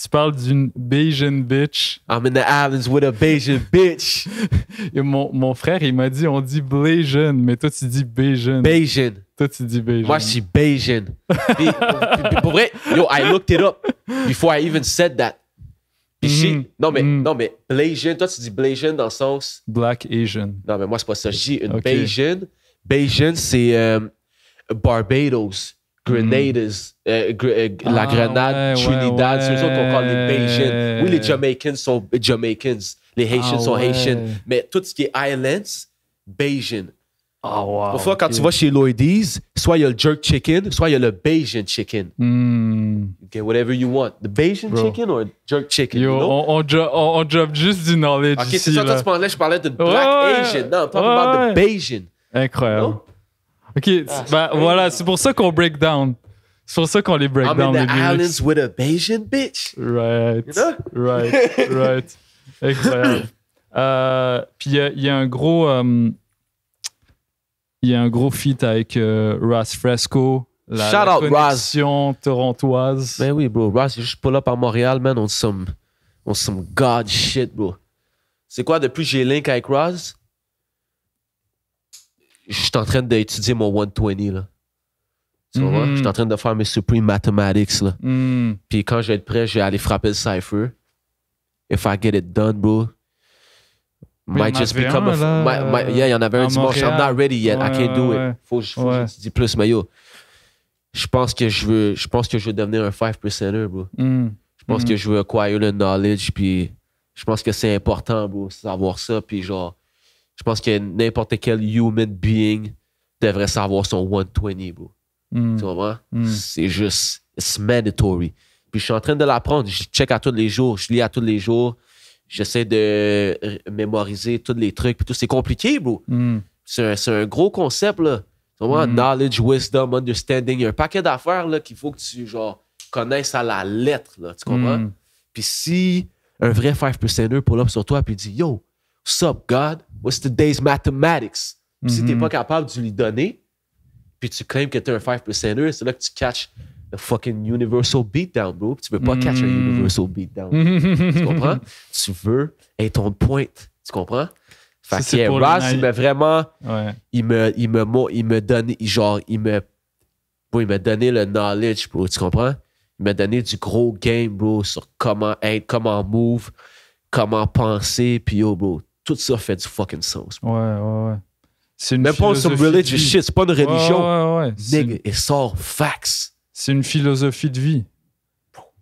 tu parles d'une Bayesian bitch. I'm in the islands with a Bayesian bitch. (laughs) mon, mon, frère, il m'a dit on dit Bayesian, mais toi tu dis Bayesian. Bayesian. Toi tu dis Bayesian. Moi je dis Bayesian. pour vrai, yo, I looked it up before I even said that. Puis mm-hmm. Non, mais, mm-hmm. non, mais Blasian, toi, tu dis Blasian dans le sens. Black Asian. Non, mais moi, c'est pas ça. Je dis une okay. Bayesian. c'est euh, Barbados, Grenades mm. euh, euh, ah, la Grenade, Trinidad. Ouais, c'est eux autres qu'on parle les Bayesians. Oui, les Jamaicans sont Jamaicans. Les Haitians ah, sont Haitians. Mais tout ce qui est Islands, Bayesian. Ah, oh, wow. Des fois, quand tu vas chez Lloydies, soit il y a le jerk chicken, soit il y a le Bayesian chicken. Mm. Okay, whatever you want. The Bayesian chicken or jerk chicken? Yo, you know? on, on, drop, on, drop juste du knowledge. Ok, c'est ça, toi, tu parlais, je parlais de Black Asian. Non, on parle ouais. about the Bayesian. Incroyable. Ok, ah, bah, voilà, c'est pour ça qu'on break down. C'est pour ça qu'on les break I'm down. I'm in the islands with a Bayesian bitch. Right. You know? Right, right. (laughs) Incroyable. Euh, Puis il y, y, a un gros. Euh, il y a un gros feat avec euh, Fresco. La, Shout out connexion torontoise. Ben oui, bro. Raz, je suis juste pas là par Montréal, man. On some, on god shit, bro. C'est quoi, depuis que j'ai link avec Raz, je suis en train d'étudier mon 120, là. Tu vois, mm-hmm. je suis en train de faire mes Supreme Mathematics, là. Mm. Puis quand je vais être prêt, je vais aller frapper le cipher. If I get it done, bro, Might just become my, my, euh, yeah, il y en avait un dimanche. Montréal. I'm not ready yet. Ouais, I can't do it. Faut, faut que je dis plus, mais yo, je pense que je veux, je pense que je veux devenir un 5%er, bro. Mm. Je pense que mm. je veux acquire le knowledge, puis je pense que c'est important, bro, savoir ça, puis genre, je pense que n'importe quel human being devrait savoir son 120, bro. Mm. Tu vois C'est juste, it's mandatory. Puis je suis en train de l'apprendre. Je check à tous les jours, je lis à tous les jours. J'essaie de mémoriser tous les trucs. tout, c'est compliqué, bro. Hmm. C'est un, gros concept, là. Hmm. knowledge, wisdom, understanding. Il y a un paquet d'affaires, là, qu'il faut que tu, genre, connaisses à la lettre, là. Tu comprends? Hmm. Puis si un vrai 5%er pour up sur toi, puis dit, yo, what's up, God, what's today's mathematics? Si tu si t'es pas capable de lui donner, puis tu claimes que t'es un 5%er, c'est là que tu catches le fucking universal beatdown, bro. Tu veux pas catcher catch un mm. universal beatdown. tu comprends? (laughs) Tu veux être on point. Tu comprends? Fait que Ross, il m'a vraiment. Ouais. Il, me, il, me, il me donne. Genre, il me. il m'a donné le knowledge, bro. Tu comprends? Il m'a donné du gros game, bro, sur comment être, comment move, comment penser. Puis yo, bro, tout ça fait du fucking sens. Bro. Ouais, ouais, ouais. C'est une Même pas sur religion, shit, c'est pas une religion. Ouais, ouais, ouais. Nigga, il sort facts c'est une philosophie de vie.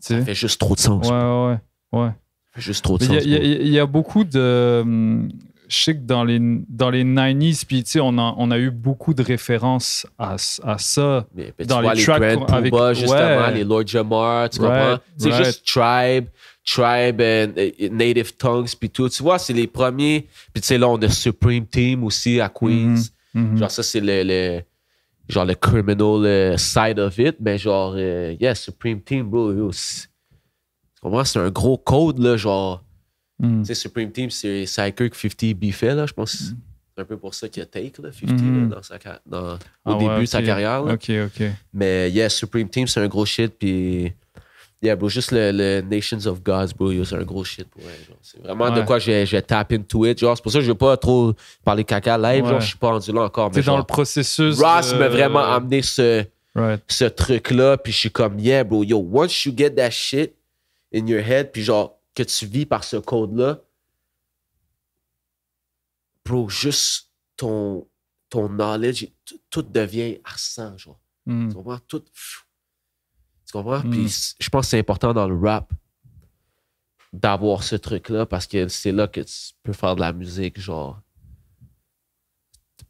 Ça fait juste trop de sens. Ouais, ouais, ouais. Ça fait juste trop de sens. Il y, y, a beaucoup de. Hum, je sais que dans les, dans les 90s, puis tu sais, on a, on a eu beaucoup de références à, à ça. dans tu vois, les, tracks avec justement, ouais. les Lord Jamar, tu comprends? c'est juste Tribe. Tribe and Native Tongues, puis tout. Tu vois, c'est les premiers. Puis tu sais, là, on a Supreme Team aussi à Queens. Mm-hmm. Mm-hmm. Genre, ça, c'est les le genre le criminal side of it, mais genre, euh, yeah, Supreme Team, bro, c'est un gros code, là, genre, mm. tu sais, Supreme Team, c'est que 50 B là, je pense. Mm. C'est un peu pour ça qu'il a take, là, 50, là, mm. dans sa, dans, au ah début de sa carrière. Là. OK, OK. Mais yeah, Supreme Team, c'est un gros shit, puis Yeah, bro, juste le, Nations of Gods, bro, c'est un gros shit pour C'est vraiment de quoi je, je tap into it. Genre, c'est pour ça que je veux pas trop parler caca live. Genre, je suis pas rendu là encore. T'es dans le processus. Ross m'a vraiment amené ce, ce truc-là. Puis je suis comme, yeah, bro, yo, once you get that shit in your head, puis genre, que tu vis par ce code-là, bro, juste ton, ton knowledge, tout devient arsant, genre. Mm. Tu Tout. Puis hmm. je pense que c'est important dans le rap d'avoir ce truc-là parce que c'est là que tu peux faire de la musique, genre.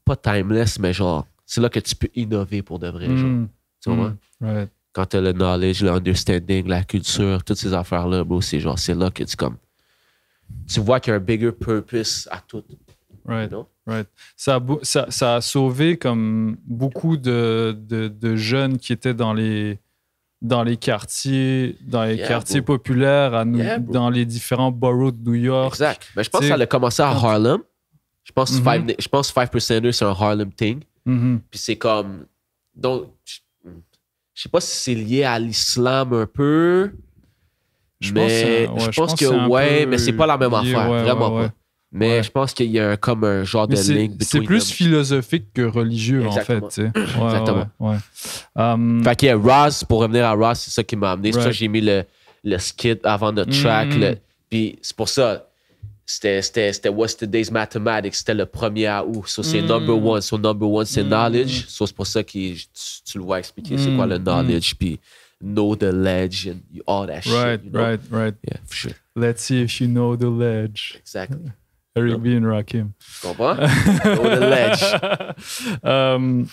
Pas timeless, mais genre, c'est là que tu peux innover pour de vrai, gens genre. Hmm. Tu vois hmm. Quand as le knowledge, l'understanding, la culture, toutes ces affaires-là, bro, c'est genre, c'est là que tu comme. Tu vois qu'il y a un bigger purpose à tout. Ça, a sauvé comme beaucoup de jeunes qui étaient dans les dans les quartiers, dans les quartiers populaires, dans les différents boroughs de New York. Exact. Mais je pense que ça a commencé à Harlem. Je pense, que mm-hmm. five, je pense c'est un Harlem thing. Mm-hmm. Puis c'est comme. Donc, je, ne sais pas si c'est lié à l'islam un peu. Je mais pense, je, pense que, ouais, mais c'est pas la même affaire. vraiment pas. Mais je pense qu'il y a comme un genre de link. C'est plus philosophique que religieux, en fait. Exactement. Ouais, um, fait qu'il y a Ross, pour revenir à Ross, c'est ça qui m'a amené. C'est ça j'ai mis le, le skit avant notre track. Mm. puis c'est pour ça, c'était What's Today's Mathematics, c'était le premier er août. So, c'est mm. number one. So, number one, c'est mm. knowledge. So, c'est pour ça que tu, le vois expliquer, c'est quoi le knowledge. Puis know the ledge and all that right, shit. Right, right, right. Yeah, Let's see if you know the ledge. Exactly. Eric B. and Rakim. Tu comprends? (laughs) um,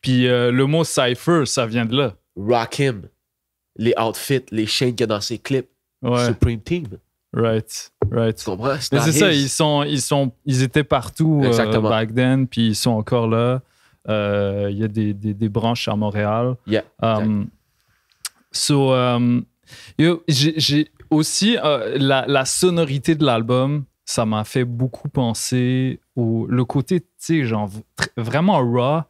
puis euh, le mot cypher, ça vient de là. Rakim. Les outfits, les chaînes qu'il y a dans ses clips. Supreme Team. Right, right. Tu comprends? C'est ça, ils, sont, ils, sont, ils étaient partout euh, back then, puis ils sont encore là. Euh, il y a des, des, des, branches à Montréal. Yeah. Um, so, um, j'ai aussi la, la sonorité de l'album ça m'a fait beaucoup penser au le côté, tu sais, genre vraiment raw.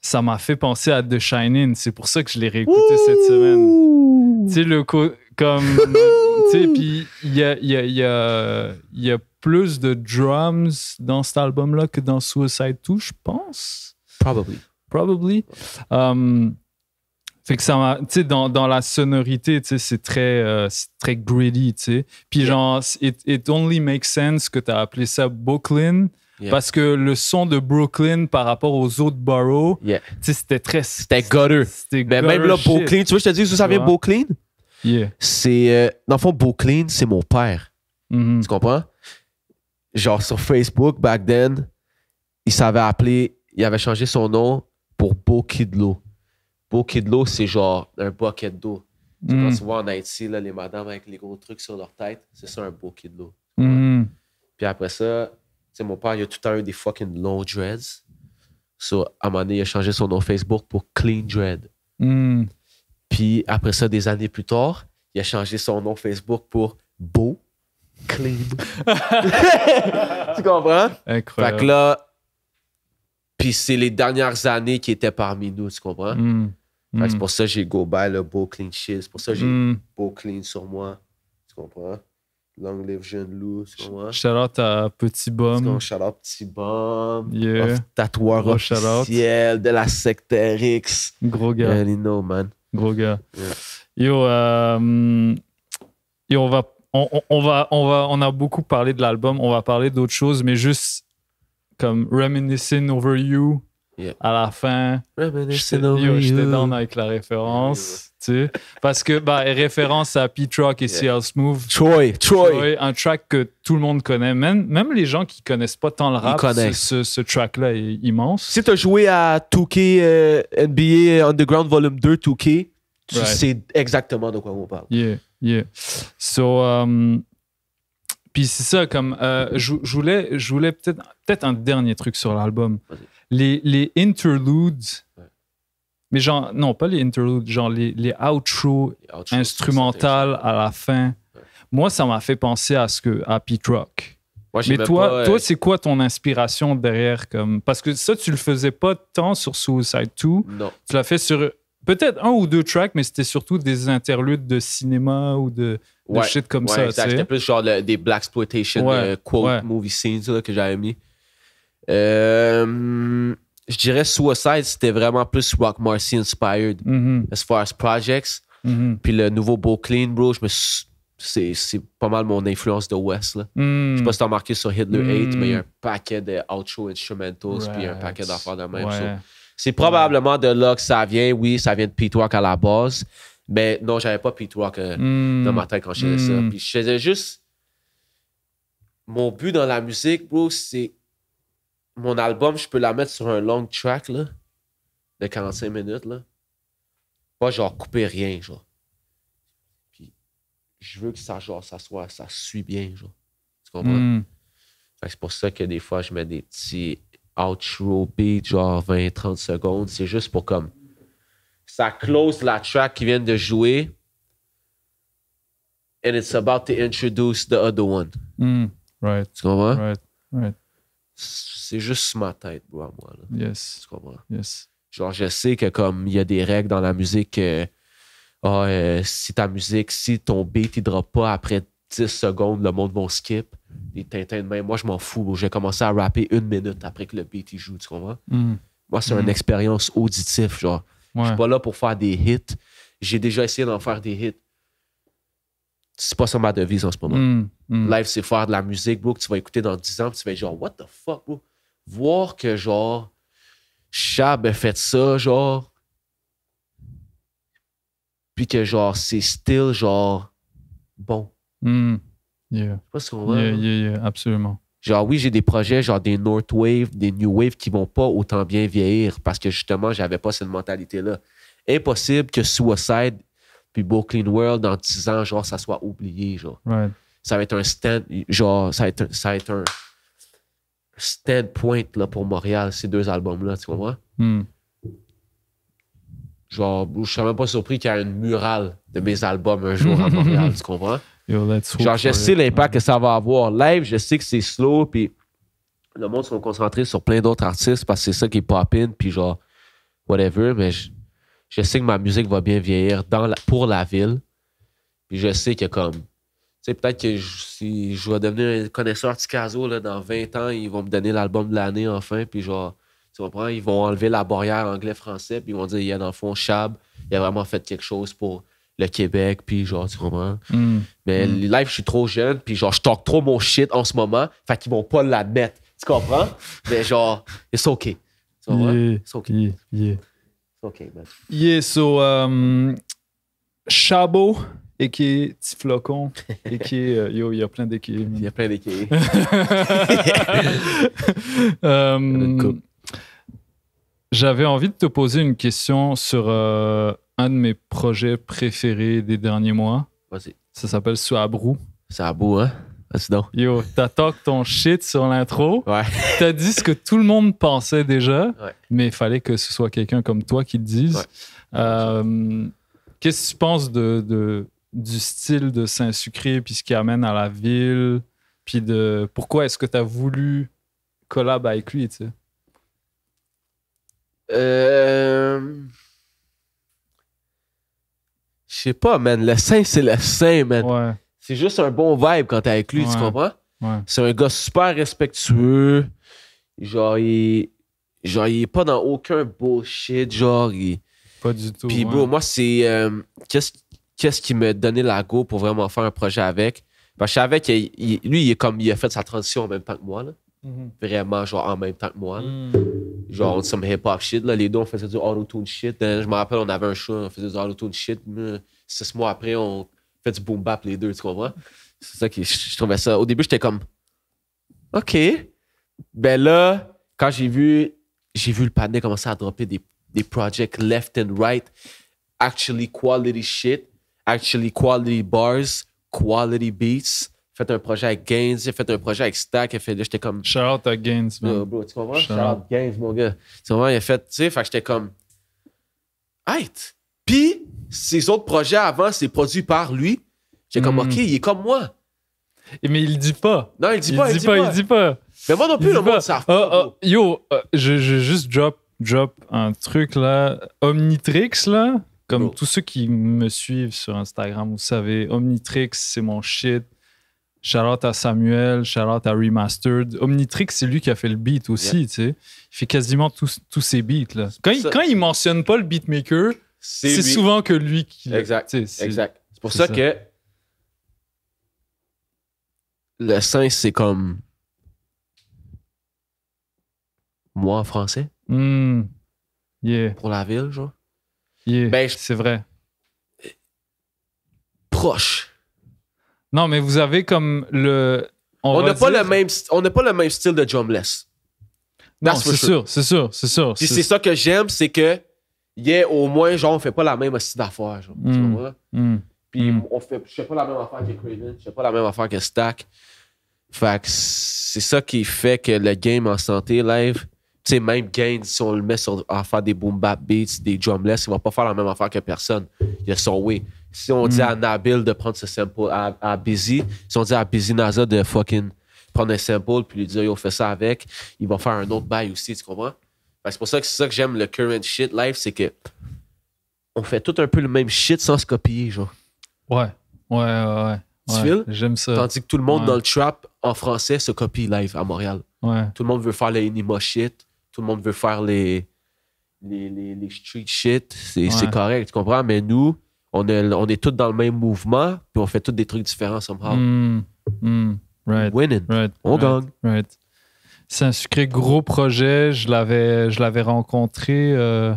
Ça m'a fait penser à The Shining. C'est pour ça que je l'ai réécouté cette semaine. Tu sais, le comme. (laughs) tu sais, puis il y a, y, a, y a plus de drums dans cet album-là que dans Suicide 2, je pense. Probably. Probably. Um, que ça, dans, dans, la sonorité, c'est très, euh, très gritty, tu Puis genre, it, only makes sense que tu as appelé ça Brooklyn. Parce que le son de Brooklyn par rapport aux autres boroughs, c'était très. C'était gutter. même là, Brooklyn, tu vois je te dis, ça vient Brooklyn? C'est. Euh, dans le fond, Brooklyn, c'est mon père. Mm-hmm. Tu comprends? Genre, sur Facebook, back then, il s'avait appelé, il avait changé son nom pour Bo Kidlo bouquet de l'eau, c'est genre un bucket d'eau. Tu hmm. vois en Haïti, les madames avec les gros trucs sur leur tête, c'est ça un bouquet de l'eau. Hmm. Puis après ça, c'est mon père, il a tout le temps eu des fucking long dreads. So, à un moment il a changé son nom Facebook pour Clean Dread. Hmm. Puis après ça, des années plus tard, il a changé son nom Facebook pour Beau Clean. (laughs) tu comprends? Incroyable. Fait que là, puis c'est les dernières années qui étaient parmi nous, tu comprends? C'est hmm. pour ça que j'ai go by le beau clean shit. C'est pour ça que j'ai hmm. beau clean sur moi. Tu comprends? Long live jeune loup, sur moi. Shout out à Petit Bum. Shout out Petit Bomb. Yeah. tatoueur de la secteur X. Gros gars. Yeah, you know, man. Gros gars. Euh, yo, on va va, on, va, on a beaucoup parlé de l'album, on va parler d'autres choses, mais juste comme Reminiscing Over You, à la fin, j'étais down avec la référence. tu parce que, bah, (laughs) référence à P-Truck et yeah. CL Smooth. Troy, Troy, Un track que tout le monde connaît. Même, même les gens qui connaissent pas tant le rap, ce, track-là est immense. Si tu as joué à 2K euh, NBA Underground Volume 2 2K, tu sais exactement de quoi on parle. Yeah, yeah. So, um, puis c'est ça, comme euh, je, voulais, je voulais peut-être peut un dernier truc sur l'album les, les interludes. Mais genre, non, pas les interludes, genre les, les outros, instrumentales à la fin. Moi, ça m'a fait penser à ce que Happy Rock. mais toi, toi, c'est quoi ton inspiration derrière comme parce que ça tu le faisais pas tant sur Suicide 2. Tu l'as fait sur peut-être un ou deux tracks, mais c'était surtout des interludes de cinéma ou de, de shit comme ouais, ça. C'était plus genre des Black Exploitation euh, quote movie scenes que j'avais mis. Euh, je dirais Suicide, c'était vraiment plus Rock Marcy inspired mm-hmm. as far as projects. Mm-hmm. Puis le nouveau Beau Clean, bro, c'est pas mal mon influence de West. Là. Mm. Je sais pas si t'as remarqué sur Hitler 8, mm. mais il y a un paquet de outro instrumentals, puis un paquet d'affaires de même. c'est probablement de là que ça vient. Oui, ça vient de Pete Rock à la base. Mais non, j'avais pas Pete Rock euh, mm. dans ma tête quand je faisais ça. Puis je faisais juste. Mon but dans la musique, bro, c'est mon album, je peux la mettre sur un long track de 45 minutes. Là. Pas genre couper rien, genre. Puis je veux que ça, genre, ça soit, ça suit bien, genre. Tu comprends? Hmm. c'est pour ça que des fois, je mets des petits outro beats, genre 20-30 secondes. C'est juste pour comme. Ça close la track qui vient de jouer. And it's about to introduce the other one. Hmm. Right. Tu comprends? Right. Right c'est juste ma tête, bro, moi. Yes. Tu comprends? Yes. Genre, je sais que comme il y a des règles dans la musique, euh, ah, euh, si ta musique, si ton beat, il drop pas après 10 secondes, le monde va skip. Des tintins de main. Moi, je m'en fous. J'ai commencé à rapper une minute après que le beat, il joue, tu comprends? Mm. Moi, c'est mm. une expérience auditive, genre. Je suis pas là pour faire des hits. J'ai déjà essayé d'en faire des hits c'est pas ça ma devise en ce moment. Hmm, hmm. Live, c'est faire de la musique, bro, que tu vas écouter dans 10 ans, puis tu vas être genre, what the fuck, bro? Voir que, genre, Chab a fait ça, genre, puis que, genre, c'est still, genre, bon. Hmm. sais pas ce qu'on va. Yeah, yeah, absolument. Genre, oui, j'ai des projets, genre des North Wave, des New Wave qui vont pas autant bien vieillir parce que, justement, j'avais pas cette mentalité-là. Impossible que Suicide puis World, dans 10 ans, genre, ça soit oublié, genre. Ça va être un stand, genre, ça va être, un standpoint, là, pour Montréal, ces deux albums-là, tu comprends? Hmm. Genre, je serais même pas surpris qu'il y ait une murale de mes albums un jour à (laughs) Montréal, tu comprends? genre, je sais l'impact que ça va avoir. Live, je sais que c'est slow, puis le monde se concentrés sur plein d'autres artistes parce que c'est ça qui est in puis genre, whatever, mais... Je, je sais que ma musique va bien vieillir dans pour la ville. Puis je sais que comme, tu sais, peut-être que si je vais devenir un connaisseur Ticazo, là, dans 20 ans, ils vont me donner l'album de l'année enfin, puis genre, tu comprends, ils vont enlever la barrière anglais-français, puis ils vont dire, il y a dans le fond, Chab, il a vraiment fait quelque chose pour le Québec, puis genre, tu comprends? Mm. Mais mm. live, je suis trop jeune, puis genre, je talk trop mon shit en ce moment, fait qu'ils vont pas l'admettre. Tu comprends? Mais genre, c'est ok. Tu comprends? Ok. but... Ben, so euh, Chabot et qui est et qui euh, yo, il y a plein d'équipes. Il y a plein d'équipes. (laughs) (laughs) Euh, j'avais envie de te poser une question sur un de mes projets préférés des derniers mois. Vas-y. Ça s'appelle Suabrou. Suabrou, hein? Ah, Yo, t'as talk ton shit sur l'intro. Ouais. (laughs) T'as dit ce que tout le monde pensait déjà, mais il fallait que ce soit quelqu'un comme toi qui le dise. Ouais. Euh, qu'est-ce que tu penses de, du style de Saint-Sucré, puis ce qui amène à la ville, puis de pourquoi est-ce que t'as voulu collab avec lui, tu sais? Euh, je sais pas, man. Le Saint, c'est le Saint, man. Ouais c'est juste un bon vibe quand t'es avec lui, tu comprends? C'est un gars super respectueux. Genre, il. Genre, il est pas dans aucun bullshit. Genre, Pas du tout. Puis, bro, moi, c'est. Euh, qu'est-ce qu'est-ce qui m'a donné la go pour vraiment faire un projet avec? Parce que je savais que lui, il, est comme, il a fait sa transition en même temps que moi. Là. Mhm. Vraiment, genre en même temps que moi. Mm. Genre, on some hip-hop shit. Là. Les deux, on faisait du auto-tune shit. Hein, je me rappelle, on avait un show, on faisait du auto-tune shit. Six mois après, on, fait du boom bap les deux, tu comprends? C'est ça que je, trouvais ça. Au début, j'étais comme, OK. Ben là, quand j'ai vu, j'ai vu le panel commencer à dropper des, des projects left and right, actually quality shit, actually quality bars, quality beats. Fait un projet avec Gaines, j'ai fait un projet avec Stack, fait j'étais comme. Shout out à Gaines, man. Oh, bro, tu comprends? Shout, Shout out Gaines, mon gars. Tu comprends? Il a fait, tu sais, fait que j'étais comme. Hey! Puis, ses autres projets avant, c'est produit par lui. J'ai comme, hmm. OK, il est comme moi. Mais il dit pas. Non, il dit pas. Il, dit, pas, il dit pas. Mais moi non plus, le monde savent oh, pas. Oh, yo, euh, je, juste drop, drop un truc là. Omnitrix là. Comme tous ceux qui me suivent sur Instagram, vous savez, Omnitrix, c'est mon shit. Charlotte à Samuel, Charlotte à Remastered. Omnitrix, c'est lui qui a fait le beat aussi, tu sais. Il fait quasiment tous, ses beats, là. Quand il, quand il mentionne pas le beatmaker, c'est souvent que lui qui. Exact. Exact. C'est pour ça, que le sein, c'est comme. Moi en français. Hmm. Pour la ville, genre. Ben, c'est vrai. Proche. Non, mais vous avez comme le. On n'a pas, le même, on pas le même style de drumless. c'est sûr, c'est sûr, c'est sûr. c'est ça que j'aime, c'est que yeah, au moins, genre, on fait pas la même affaire d'affaires. Genre, hmm. Hmm. Puis hmm. on fait, je fais pas la même affaire que Craven, je fais pas la même affaire que Stack. Fait que c'est ça qui fait que le game en santé live, tu sais, même Gain, si on le met sur, à faire des boom bap beats, des drumless, il va pas faire la même affaire que personne. Il a son way. Si on dit à Nabil de prendre ce sample à, Bizzy, Busy, si on dit à Busy Naza de fucking prendre un sample puis lui dire, yo, fait ça avec, il va faire un autre bail aussi, tu comprends? Ben, c'est pour ça que c'est ça que j'aime le current shit life, c'est que on fait tout un peu le même shit sans se copier, genre. Ouais, ouais, ouais. ouais. j'aime ça. Tandis que tout le monde dans le trap en français se copie live à Montréal. Ouais. Tout le monde veut faire les Inima shit, tout le monde veut faire les, les, les, street shit, c'est correct, tu comprends? Mais nous, on est, on est tous dans le même mouvement, puis on fait tous des trucs différents somehow. Mm, right, Winning. Right, on gagne. Right. C'est un sucré gros projet. Je l'avais, je l'avais rencontré. Euh,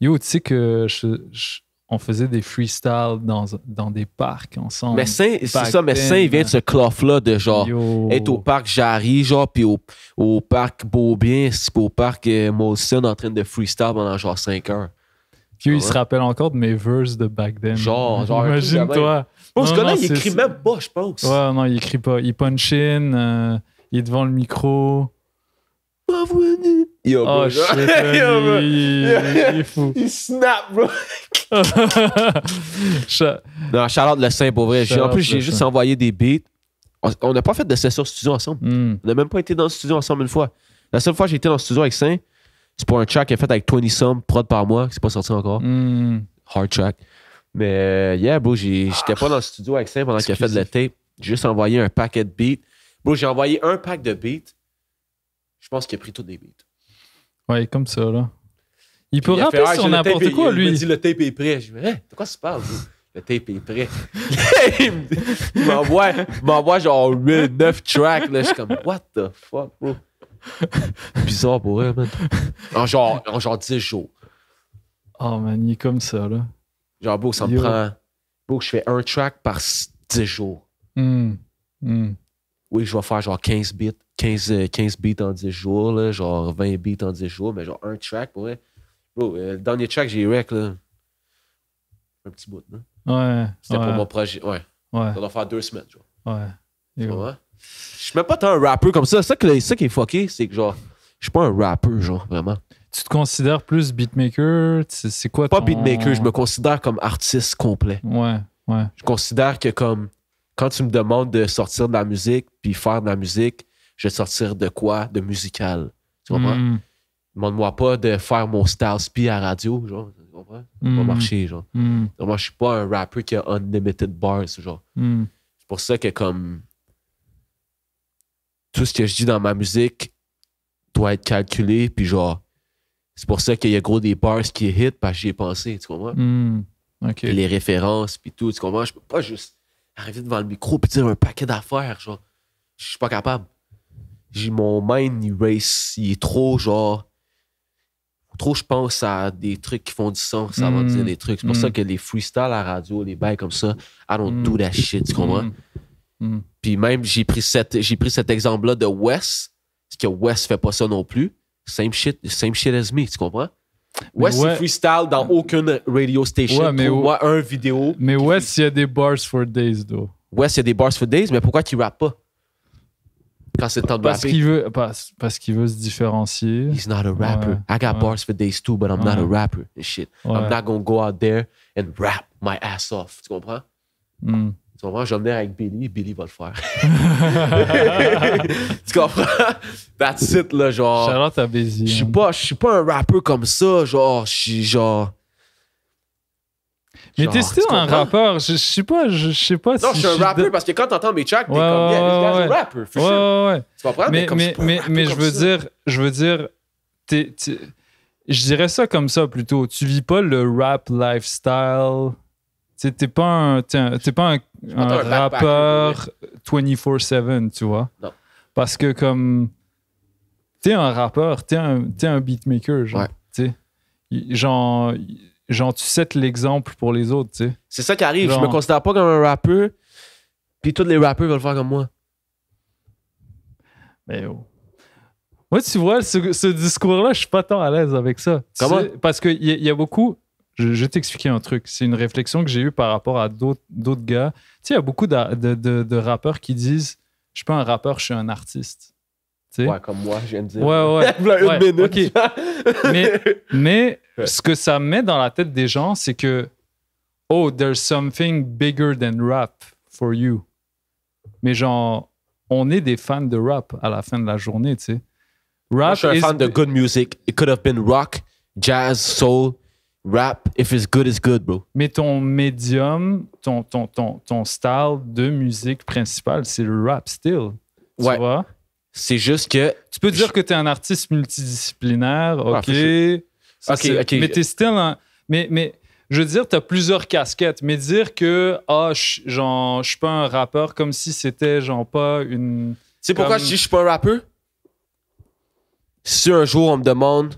yo, tu sais que on faisait des freestyles dans, dans des parcs ensemble. Mais Saint, c'est ça, mais Saint, il vient de ce cloth-là de genre être au parc Jarry, genre, puis au, parc Beaubien, puis au parc euh, Molson en train de freestyle pendant genre 5 heures. Puis il se rappelle encore de mes verses de back then. Genre, genre. (laughs) Imagine-toi. Je ce là il écrit même pas, je pense. Ouais, non, il écrit pas. Il punch in. Euh, il est devant le micro. Yo, Oh, shit, (laughs) Il, est (laughs) fou. Il snap, bro. (laughs) non, Charlotte le Saint, pour vrai. en plus, j'ai juste envoyé des beats. On n'a pas fait de session studio ensemble. Hmm. On n'a même pas été dans le studio ensemble une fois. La seule fois que j'ai été dans le studio avec Saint, c'est pour un track qu'il a fait avec 20 Some, prod par mois, qui n'est pas sorti encore. Hmm. Hard track. Mais yeah, bro, j'étais pas ah. dans le studio avec Saint pendant qu'il a fait de la tape. J'ai juste envoyé un paquet de beats. Bro, j'ai envoyé un pack de beats. Je pense qu'il a pris tous les beats. Ouais, comme ça, là. Il peut rapper ah, sur n'importe quoi, lui. Il me dit le tape est prêt. Je me dis, eh, de quoi tu parles, Le tape est prêt. (laughs) il m'envoie genre 8, 9 tracks. Là. Je suis comme, what the fuck, bro? Bizarre pour eux, man. En genre, genre 10 jours. Oh, man, il est comme ça, là. Genre, bro ça me prend. bro je fais un track par 10 jours. Hum, hum oui, je vais faire genre 15 beats, 15, 15 euh, beats en 10 jours, genre 20 beats en 10 jours, mais genre un track, ouais. Bro, euh, le dernier track, j'ai rec, là. Un petit bout, non? Ouais. C'était pour mon projet, ouais. Ça doit faire deux semaines, genre. Ouais. Tu Je suis même pas tant un rappeur comme ça. Ça, que, ça qui est fucké, c'est que genre, je suis pas un rappeur, genre, vraiment. Tu te considères plus beatmaker? C'est quoi Pas beatmaker, je me considère comme artiste complet. Ouais, ouais. Je considère que comme quand tu me demandes de sortir de la musique puis faire de la musique, je vais sortir de quoi De musical. Tu comprends moi, hmm. Demande-moi pas de faire mon style spy à radio, genre. Tu comprends Ça va hmm. marcher, genre. Hmm. Moi, je suis pas un rapper qui a unlimited bars, genre. C'est pour ça que, comme. Tout ce que je dis dans ma musique doit être calculé, puis genre. C'est pour ça qu'il y a gros des bars qui hit parce que j'y ai pensé, tu comprends Et Les références, puis tout, tu comprends Je peux pas juste arriver devant le micro et dire un paquet d'affaires, genre. Je suis pas capable. J'ai mon mind, race, il est trop, genre. Trop, je pense à des trucs qui font du sens, ça va dire hmm. des trucs. C'est pour ça hmm. que les freestyles à la radio, les bails comme ça, I don't la do hmm. that shit, tu comprends? Puis même, j'ai pris, j'ai pris cet exemple-là de Wes, parce que Wes fait pas ça non plus. Same shit, same shit as me, tu comprends? Ouais, c'est freestyle dans aucune radio station. Ouais, moi, un vidéo. Mais ouais, il y a des bars for days, though. Ouais, il y a des bars for days, mais pourquoi tu rappe pas? Quand c'est le temps de parce rapper. Qu'il veut, parce, parce qu'il veut se différencier. He's not a rapper. I got bars for days too, but I'm not a rapper. And shit. I'm not gonna go out there and rap my ass off. Tu comprends? Hmm. Tu vas voir, je avec Billy, Billy va le faire. (laughs) (laughs) tu comprends? That's it, là, genre. Je suis pas, pas un rappeur comme ça, genre, je suis genre. Mais t'es still un rappeur, je, sais pas, je, pas non, si. je suis un rappeur parce que quand t'entends mes tracks, t'es comme, yeah, ouais, ouais. ouais, ouais, Tu comprends? Mais, mais, je, veux dire, je veux dire, je dirais ça comme ça plutôt. Tu vis pas le rap lifestyle t'es pas un, pas un, rappeur 24-7, tu vois. Parce que comme. T'es un rappeur, t'es un, un beatmaker, genre. Ouais. Genre, genre, tu sets l'exemple pour les autres, tu C'est ça qui arrive. Je me considère pas comme un rappeur, puis tous les rappeurs veulent faire comme moi. Mais oh. Moi, tu vois, ce, discours-là, je suis pas tant à l'aise avec ça. Comment? parce qu'il y a beaucoup je, vais t'expliquer un truc. C'est une réflexion que j'ai eue par rapport à d'autres gars. Tu sais, il y a beaucoup de, rappeurs qui disent Je suis pas un rappeur, je suis un artiste. Ouais, comme moi, je viens de dire. Ouais, ouais. (laughs) mais, ce que ça met dans la tête des gens, c'est que Oh, there's something bigger than rap for you. Mais genre, on est des fans de rap à la fin de la journée, tu sais. Rap je suis un fan de good music. It could have been rock, jazz, soul rap, if it's good, it's good, bro. Mais ton médium, ton, ton, ton, ton style de musique principale, c'est le rap still. Tu vois? C'est juste que. Tu peux dire que tu es un artiste multidisciplinaire, ah, ok. Ok, Mais t'es still un... Mais, mais je veux dire, tu as plusieurs casquettes, mais dire que, ah, oh, genre, je suis pas un rappeur comme si c'était, genre, pas une. C'est pourquoi je dis je suis pas un rappeur? Si un jour on me demande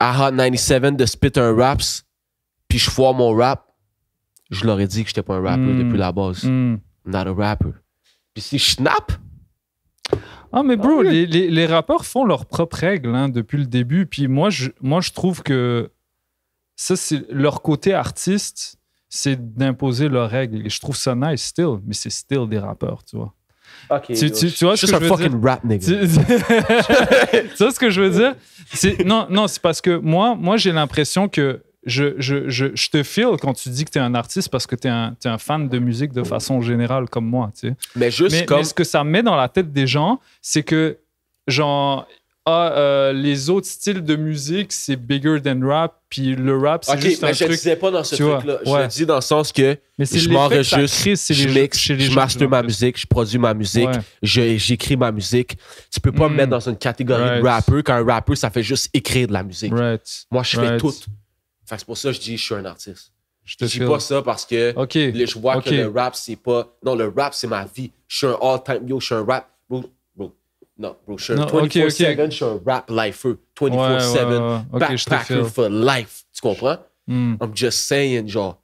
à Hot 97 de spit un raps, puis je foire mon rap, je leur ai dit que j'étais pas un rappeur hmm. depuis la base. Hmm. Not a rapper. Puis si je snap. Ah, mais bro, ah les, rappeurs font leurs propres règles hein, depuis le début. Puis moi je, moi, je trouve que ça, c'est leur côté artiste, c'est d'imposer leurs règles. Et je trouve ça nice still, mais c'est still des rappeurs, tu vois tu, tu, vois ce que je veux fucking dire? rap nigga. Tu, (laughs) vois ce que je veux dire Non, non, c'est parce que moi, moi j'ai l'impression que je, je, je, je, te feel quand tu dis que tu es un artiste parce que tu es, un fan de musique de façon générale comme moi, tu Mais juste comme... mais ce que ça met dans la tête des gens, c'est que genre ah, euh, les autres styles de musique, c'est bigger than rap, puis le rap, c'est juste mais je truc. disais pas dans ce truc-là. Je dis dans le sens que mais je m'enregistre, je mixe, je master ma musique, je produis ma musique, j'écris ma musique. Tu peux pas me mm. mettre dans une catégorie de rappeur quand un rappeur, ça fait juste écrire de la musique. Moi, je fais tout. c'est pour ça que je dis je suis un artiste. Je te dis pas ça parce que je vois que le rap, c'est pas. Non, le rap, c'est ma vie. Je suis un all-time yo, je suis un rap. Non, bro, je 24-7, je suis un rap lifer. 24-7, backpacker for life. Tu comprends? Hmm. I'm just saying, genre.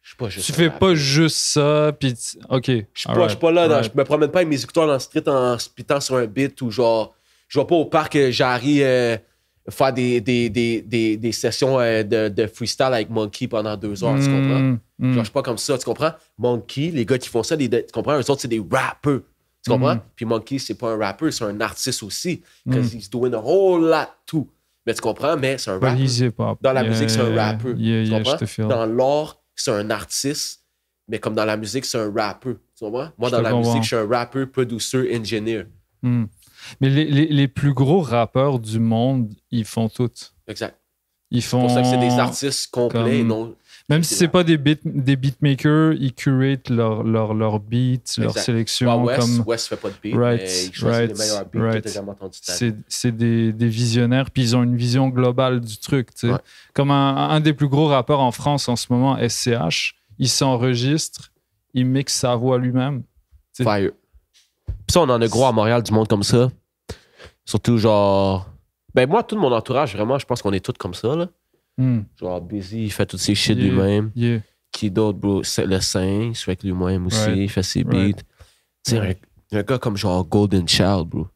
Je suis pas juste Tu fais pas juste ça, puis OK. Je suis pas, pas là, je me promène pas avec mes écouteurs dans le street en spitant sur un beat ou genre, je vais pas au parc, euh, j'arrive euh, faire des, des, des, des, des sessions euh, de, freestyle avec Monkey pendant deux heures, tu hmm, comprends? Hmm. je suis pas comme ça, tu comprends? Monkey, les gars qui font ça, tu comprends? Eux autres, c'est des rappeurs. Tu comprends? Mm. Puis Monkey, c'est pas un rappeur, c'est un artiste aussi. parce mm. qu'il he's doing a whole lot tout. Mais tu comprends? Mais c'est un rappeur. dans la musique, c'est un rappeur. tu comprends? Dans l'art, c'est un artiste. Mais comme dans la musique, c'est un rappeur. Tu comprends? Moi, dans la musique, je suis un rappeur, producer, engineer. Mm. Mais les, les, les, plus gros rappeurs du monde, ils font tout. Exact. Ils font. C'est pour ça que c'est des artistes complets, non? Même si c'est pas des, beat, des beatmakers, ils curatent leur, leur, leur beat, leur sélection. Ouais, West, comme... fait pas de beat, right, mais ils choisissent right, les meilleurs beats right. que jamais entendu. C'est des, des, visionnaires, puis ils ont une vision globale du truc. Ouais. Comme un, un, des plus gros rappeurs en France en ce moment, SCH, il s'enregistre, il mixe sa voix lui-même. Fire. Puis ça, on en a gros à Montréal, du monde comme ça. Surtout genre... Ben moi, tout mon entourage, vraiment, je pense qu'on est tous comme ça, là. Hmm. Genre, Busy, il fait toutes ses shit lui-même. Qui d'autre, bro? c'est Le Saint, il se fait lui-même aussi, il fait ses beats. C'est un, gars comme genre Golden Child, bro.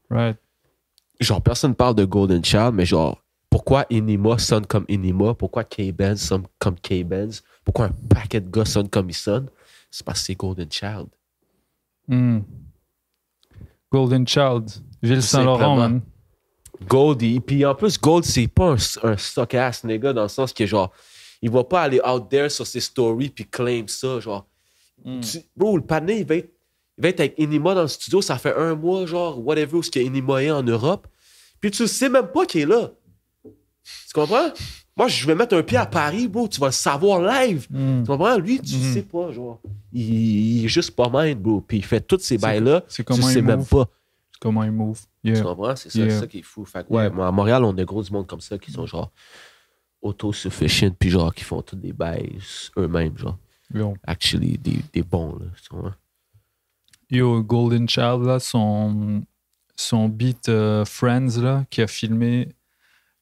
Genre, personne parle de Golden Child, mais genre, pourquoi Inima sonne comme Inima? Pourquoi K-Benz sonne comme K-Benz? Pourquoi un paquet de gars sonne comme ils sonnent? C'est parce que c'est Golden Child. Hmm. Golden Child, Ville Saint-Laurent, man. Gold, puis en plus, Gold, c'est pas un, stock-ass nigga dans le sens que genre, il va pas aller out there sur ses stories puis claim ça. Genre, hmm. bro, le panier, il va, être, avec Inima dans le studio, ça fait un mois, genre, whatever, où ce a Inima est en Europe. Puis tu sais même pas qu'il est là. Tu comprends? Moi, je vais mettre un pied à Paris, bro, tu vas le savoir live. Hmm. Tu comprends? Lui, tu hmm. sais pas, genre. Il, est juste pas mind, bro. Puis il fait toutes ces bails-là, tu sais même pas. Comment il move comprends? C'est ça, qui est fou. ouais, moi, à Montréal, on a gros du monde comme ça qui sont genre autosufficient, puis genre qui font tous des bails eux-mêmes, genre. Actually, des, des bons, là. Tu vois? Yo, Golden Child, là, son, beat euh, Friends, là, qui a filmé. Tu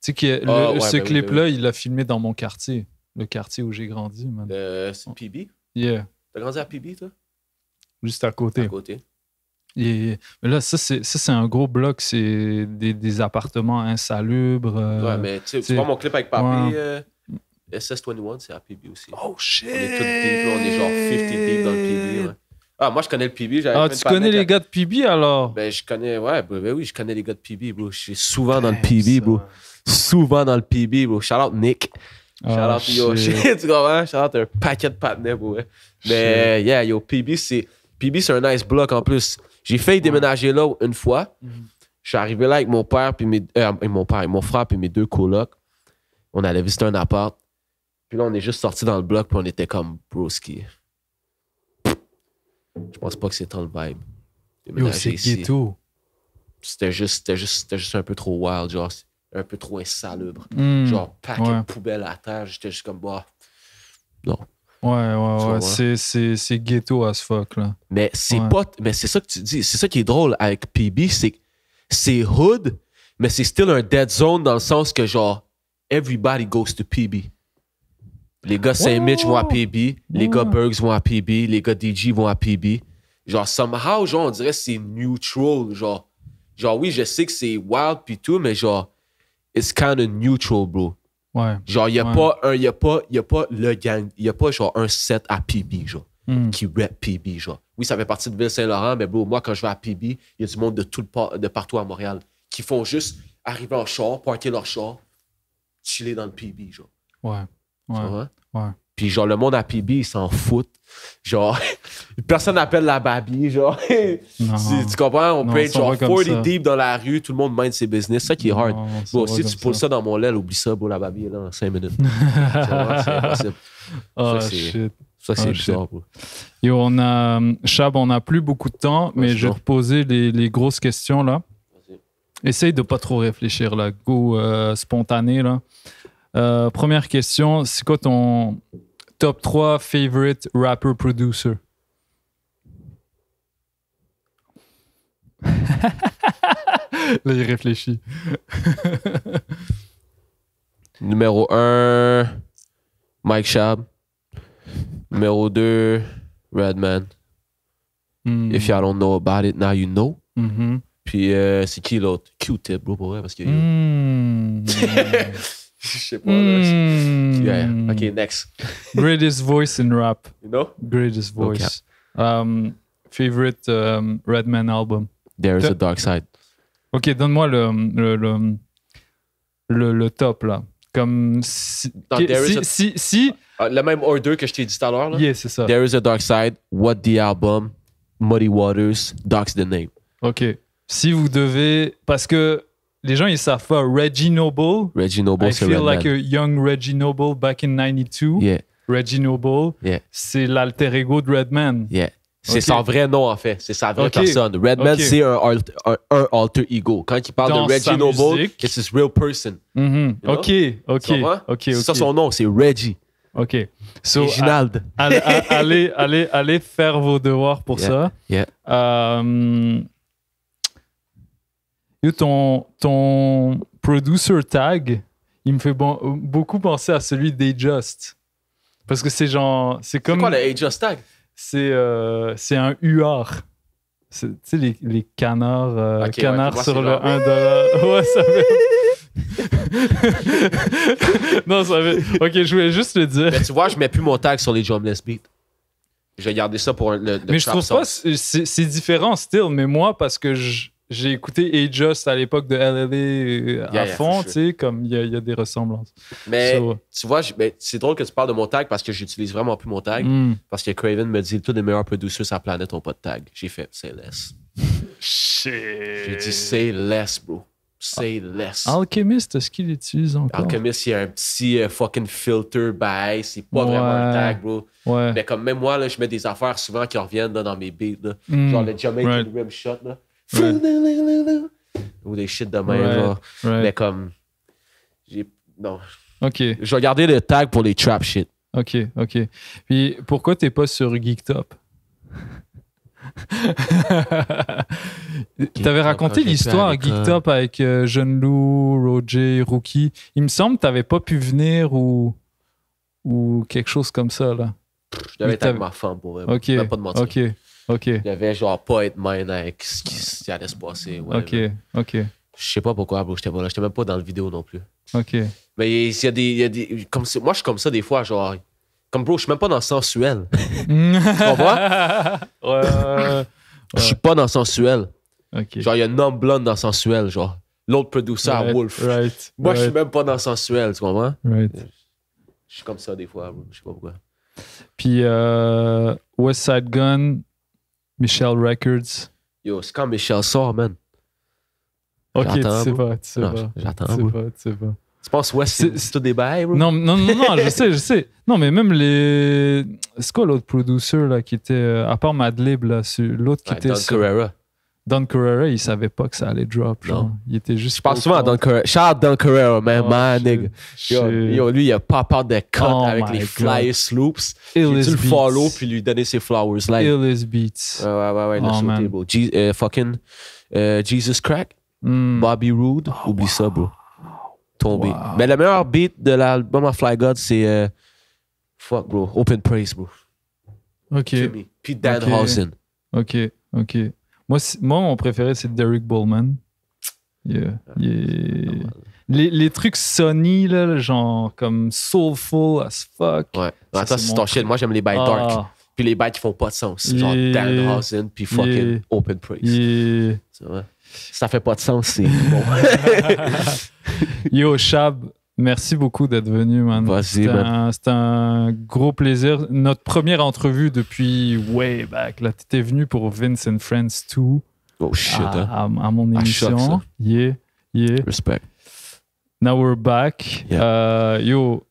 sais, qui le, ah, ce ben ben clip-là, il l'a filmé dans mon quartier, le quartier où j'ai grandi, euh, C'est PB? Yeah. T'as grandi à PB, toi? Juste côté. À côté. Et là, ça, c'est un gros bloc. C'est des, des, appartements insalubres. Euh, ouais, mais tu vois mon clip avec Papi, SS21, euh, c'est à PB aussi. Oh shit! On est toutes deep, on est genre 50 deep dans le PB. Ah, moi, je connais le PB. Ah, tu connais les gars de PB alors? Ben, je connais, ouais, ben, ben, oui, je connais les gars de PB, bro. Je suis souvent dans le PB, bro. Souvent dans le PB, bro. Shout out Nick. Ah, shout out, yo, shit, (laughs) tu comprends? Shout out un paquet de patinets, bro. Mais yeah, yo, PB, c'est. PB, c'est un nice bloc en plus. J'ai failli déménager là une fois. Mhm. Je suis arrivé là avec mon père, puis euh, mon père, et mon frère, puis mes deux colocs. On allait visiter un appart. Puis là, on est juste sorti dans le bloc, puis on était comme broski. Je pense pas que c'est le vibe. c'est ghetto. C'était juste, juste, juste un peu trop wild, genre, un peu trop insalubre. Hmm. genre, pack une poubelle à terre. J'étais juste comme, bah, non, Ouais, ouais, ouais. C'est ghetto as fuck, là. Mais c'est pas. Mais c'est ça que tu dis. C'est ça qui est drôle avec PB, c'est c'est hood, mais c'est still un dead zone dans le sens que, genre, everybody goes to PB. Les gars Saint-Mitch vont à PB, les gars Bergs vont à PB, les gars DJ vont à PB. Genre, somehow, genre, on dirait que c'est neutral. Genre, genre, oui, je sais que c'est wild pis tout, mais genre, it's kind of neutral, bro. Genre, il n'y a, pas un, a, pas, a pas le gang, il n'y a pas genre un set à PB, genre, hmm. qui rep PB, genre. Oui, ça fait partie de Ville-Saint-Laurent, mais bro, moi, quand je vais à PB, il y a du monde de, tout le de partout à Montréal qui font juste arriver en char, pointer leur char, chiller dans le PB, genre. Ouais. Ouais. Ouais. Puis genre, le monde à PB, ils s'en foutent. Genre, (laughs) personne n'appelle la babie. Genre, (laughs) tu, comprends? On peut être genre 40 deep dans la rue, tout le monde mind ses business. ça qui est hard. Bon, si tu pousses ça. dans mon l'aile, oublie ça, pour la babie là en 5 minutes. (laughs) c'est impossible. Oh, ça, shit. Ça, c'est oh, bizarre. Yo, on a. Euh, Chab, on n'a plus beaucoup de temps, mais je vais reposer les, grosses questions là. Essaye de pas trop réfléchir là. Go euh, spontané là. Euh, première question, c'est quoi ton top 3 favorite rapper producer? (laughs) Là, il réfléchit. (laughs) Numéro 1, Mike Shab. Numéro 2, Redman. Hmm. If y'all don't know about it, now you know. Mm-hmm. Puis euh, c'est qui l'autre? Q-Tip, bro, pour vrai, parce que. Hmm. (laughs) (laughs) je sais pas. Hmm. ok, next. (laughs) Greatest voice in rap. You know? Greatest voice. Um, favorite um, Redman album. There is a dark side. Ok, donne-moi le le, le, le, top là. Comme si. si, ah, la même order que je t'ai dit tout à l'heure. Yeah, c'est ça. There is a dark side. What the album? Muddy Waters. darks the name. Ok. Si vous devez. Parce que les gens, ils savent pas. Reggie Noble. Reggie Noble, c'est I feel like a young Reggie Noble back in 92. Yeah. Reggie Noble, yeah. c'est l'alter ego de Redman. Yeah. C'est son vrai nom, en fait. C'est sa vraie personne. Redman, c'est un, alter ego. Quand il parle de Reggie Noble, c'est his real person. Mm-hmm. OK, OK, ça son nom, c'est Reggie. OK. So, allez, allez, allez, faire vos devoirs pour ça. Yeah. Um, ton, ton producer tag, il me fait beaucoup penser à celui d'Ajust. Parce que c'est genre. C'est comme. quoi le Ajust tag C'est euh, un UR. Tu sais, les, les canards, euh, canards sur le 1 dollar. Ouais, ça fait. (laughs) non, ça va Ok, je voulais juste le dire. Mais tu vois, je mets plus mon tag sur les drumless je J'ai gardé ça pour le. mais je trouve pas. C'est différent, still. Mais moi, parce que je j'ai écouté A-Just à l'époque de LLA euh, à fond, tu sais, comme il y, a des ressemblances. Mais tu vois, c'est drôle que tu parles de mon tag parce que j'utilise vraiment plus mon tag. Hmm. Parce que Craven me dit tous les meilleurs producers sur la planète n'ont pas de tag. J'ai fait, c'est less. j'ai dit, c'est less, bro. Say ah. less. Alchemist, est-ce qu'il utilise encore? Alchemist, il y a un petit euh, fucking filter by. C'est pas vraiment un tag, bro. Mais comme même moi, là, je mets des affaires souvent qui reviennent dans mes beats. Hmm. Genre le Jamaican Shot. Là. Ou des shit de même, Mais comme. J'ai. Non. Ok. Je regardais le tag pour les trap shit. Ok, ok. Puis pourquoi t'es pas sur GeekTop? t'avais raconté l'histoire à GeekTop avec euh, Jeune Lou, Roger, Rookie. Il me semble que t'avais pas pu venir ou, ou quelque chose comme ça, là. Je devais être avec ma femme pour vrai. Ok. Pas mentir. Ok. OK. Il avait genre pas être mine avec ce qui, allait se passer. OK, OK. Je sais pas pourquoi, bro, j'étais pas là. J'étais même pas dans le vidéo non plus. OK. Mais il y, a des. y a des comme moi, je suis comme ça des fois, genre. Comme bro, je suis même pas dans le sensuel. (laughs) tu comprends? Ouais. Je suis pas dans le sensuel. Ok. Genre, il y a un homme blond dans le sensuel, genre. L'autre producer, right, Wolf. Right, moi, je suis même pas dans le sensuel, tu comprends? Je suis comme ça des fois, bro. Je sais pas pourquoi. Puis, euh, West Side Gun, Michel Records. Yo, c'est quand Michel sort, man. Ok, c'est sais pas, tu sais pas. J'attends. Tu sais pas, tu sais pas. Tu penses West, ouais, c'est tout des bails, bro? Non, non, non, non je (laughs) sais, je sais. Non, mais même les. C'est quoi l'autre producer, là, qui était. Euh, à part Madlib, là, l'autre qui était. sur... Don Carrera, il savait pas que ça allait drop. Il était juste. Je pense souvent à Don Carrera. Shout Don Carrera, man, oh, man, nigga. Yo, lui, il a pas peur de cut oh avec les fly sloops. Il dû le follow puis lui donner ses flowers. Like. Illest Beats. Ouais, ouais, ouais, ouais oh, euh, fucking euh, Jesus Crack, hmm. Bobby Roode. Oublie ça, bro. Tombé. Mais le meilleur beat de l'album à Fly God, c'est. Euh, fuck, bro. Open Praise, bro. Ok. Puis Dan Ok, ok. Moi, moi mon préféré, c'est Derek Bowman. Yeah, Les, les, trucs Sony, là, genre comme soulful as fuck. Ouais, ça, c'est ton shit. Moi, j'aime les bytes dark. Ah. Puis les bails qui font pas de sens. Genre Dan Rosen puis fucking Open Praise. Ça fait pas de sens, c'est (laughs) bon. Yo, Chab, Merci beaucoup d'être venu, man. C'était un, gros plaisir. Notre première entrevue depuis way back. Là, étais venu pour Vince and Friends 2. Oh shit. À, hein. à, mon émission. Yeah, yeah. Respect. Now we're back. Euh, yo,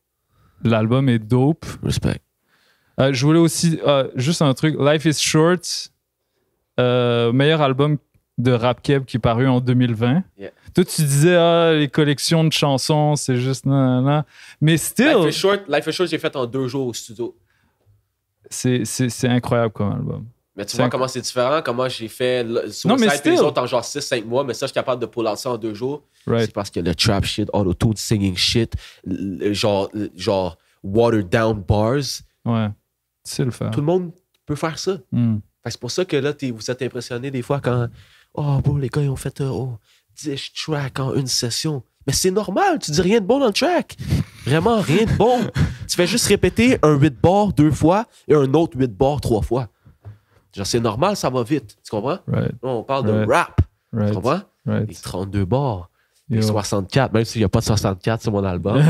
l'album est dope. Respect. Euh, je voulais aussi, euh, juste un truc, Life is Short, meilleur album de rap keb qui est paru en 2020. Yeah. Toi, tu disais, ah, les collections de chansons, c'est juste. Mais still. Life is Short, Life is j'ai fait en deux jours au studio. C'est incroyable comme album. Mais tu vois comment c'est différent, comment j'ai fait le non, mais les autres en genre 6-5 mois, mais ça, je suis capable de pouvoir lancer en deux jours. C'est parce que le trap shit, auto singing shit, genre, genre watered down bars. Ouais, c'est le faire. Tout le monde peut faire ça. Hmm. C'est pour ça que là, vous êtes impressionné des fois quand, oh, les gars, ils ont fait, euh, oh, 10 tracks en une session. Mais c'est normal, tu dis rien de bon dans le track. Vraiment rien de bon. (laughs) tu fais juste répéter un 8 bars deux fois et un autre 8 bars trois fois. Genre, c'est normal, ça va vite. Tu comprends? on parle de rap. Tu comprends? Les 32 bars. Yo. Les 64, même s'il n'y a pas de 64 sur mon album.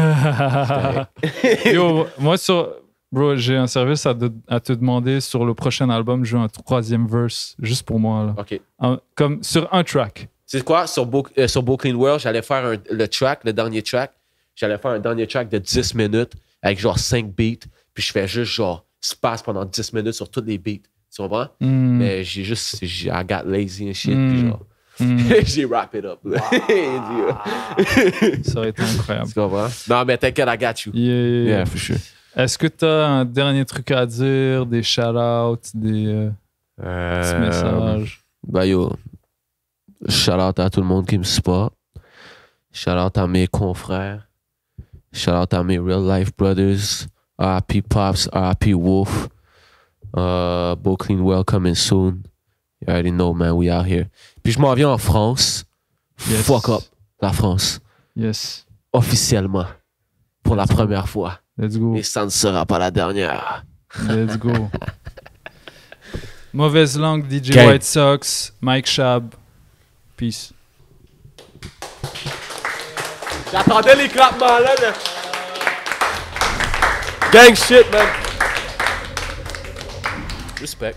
(laughs) Yo, moi, sur, Bro, j'ai un service à, te demander sur le prochain album, je veux un troisième verse juste pour moi. Là. comme sur un track sais quoi? Euh, sur, Brooklyn World, j'allais faire le track, le dernier track. J'allais faire un dernier track de 10 minutes avec genre 5 beats. Puis je fais juste genre space pendant 10 minutes sur tous les beats. Tu comprends? Mm. Mais j'ai juste. I got lazy and shit. Puis mm. genre. Mm. (laughs) j'ai wrap it up. (laughs) Ça aurait été incroyable. Tu comprends? Non, mais t'inquiète, I got you. Yeah, yeah, yeah for sure. Est-ce que t'as un dernier truc à dire? Des shout-outs? Des. Euh, euh, messages? Bah yo, Shout out à tout le monde qui me supporte. Shout out à mes confrères. Shout out à mes real life brothers. RIP Pops, RIP Wolf. Uh, Brooklyn welcome soon. You already know, man, we are here. Puis je m'en viens en France. Yes. Fuck up, la France. Yes. Officiellement. Pour la première fois. Let's go. Et ça ne sera pas la dernière. Let's go. (laughs) Mauvaise langue, DJ White Sox, Mike Shab. Peace. J'attendais les clapements là. là. Gang shit, man. Respect.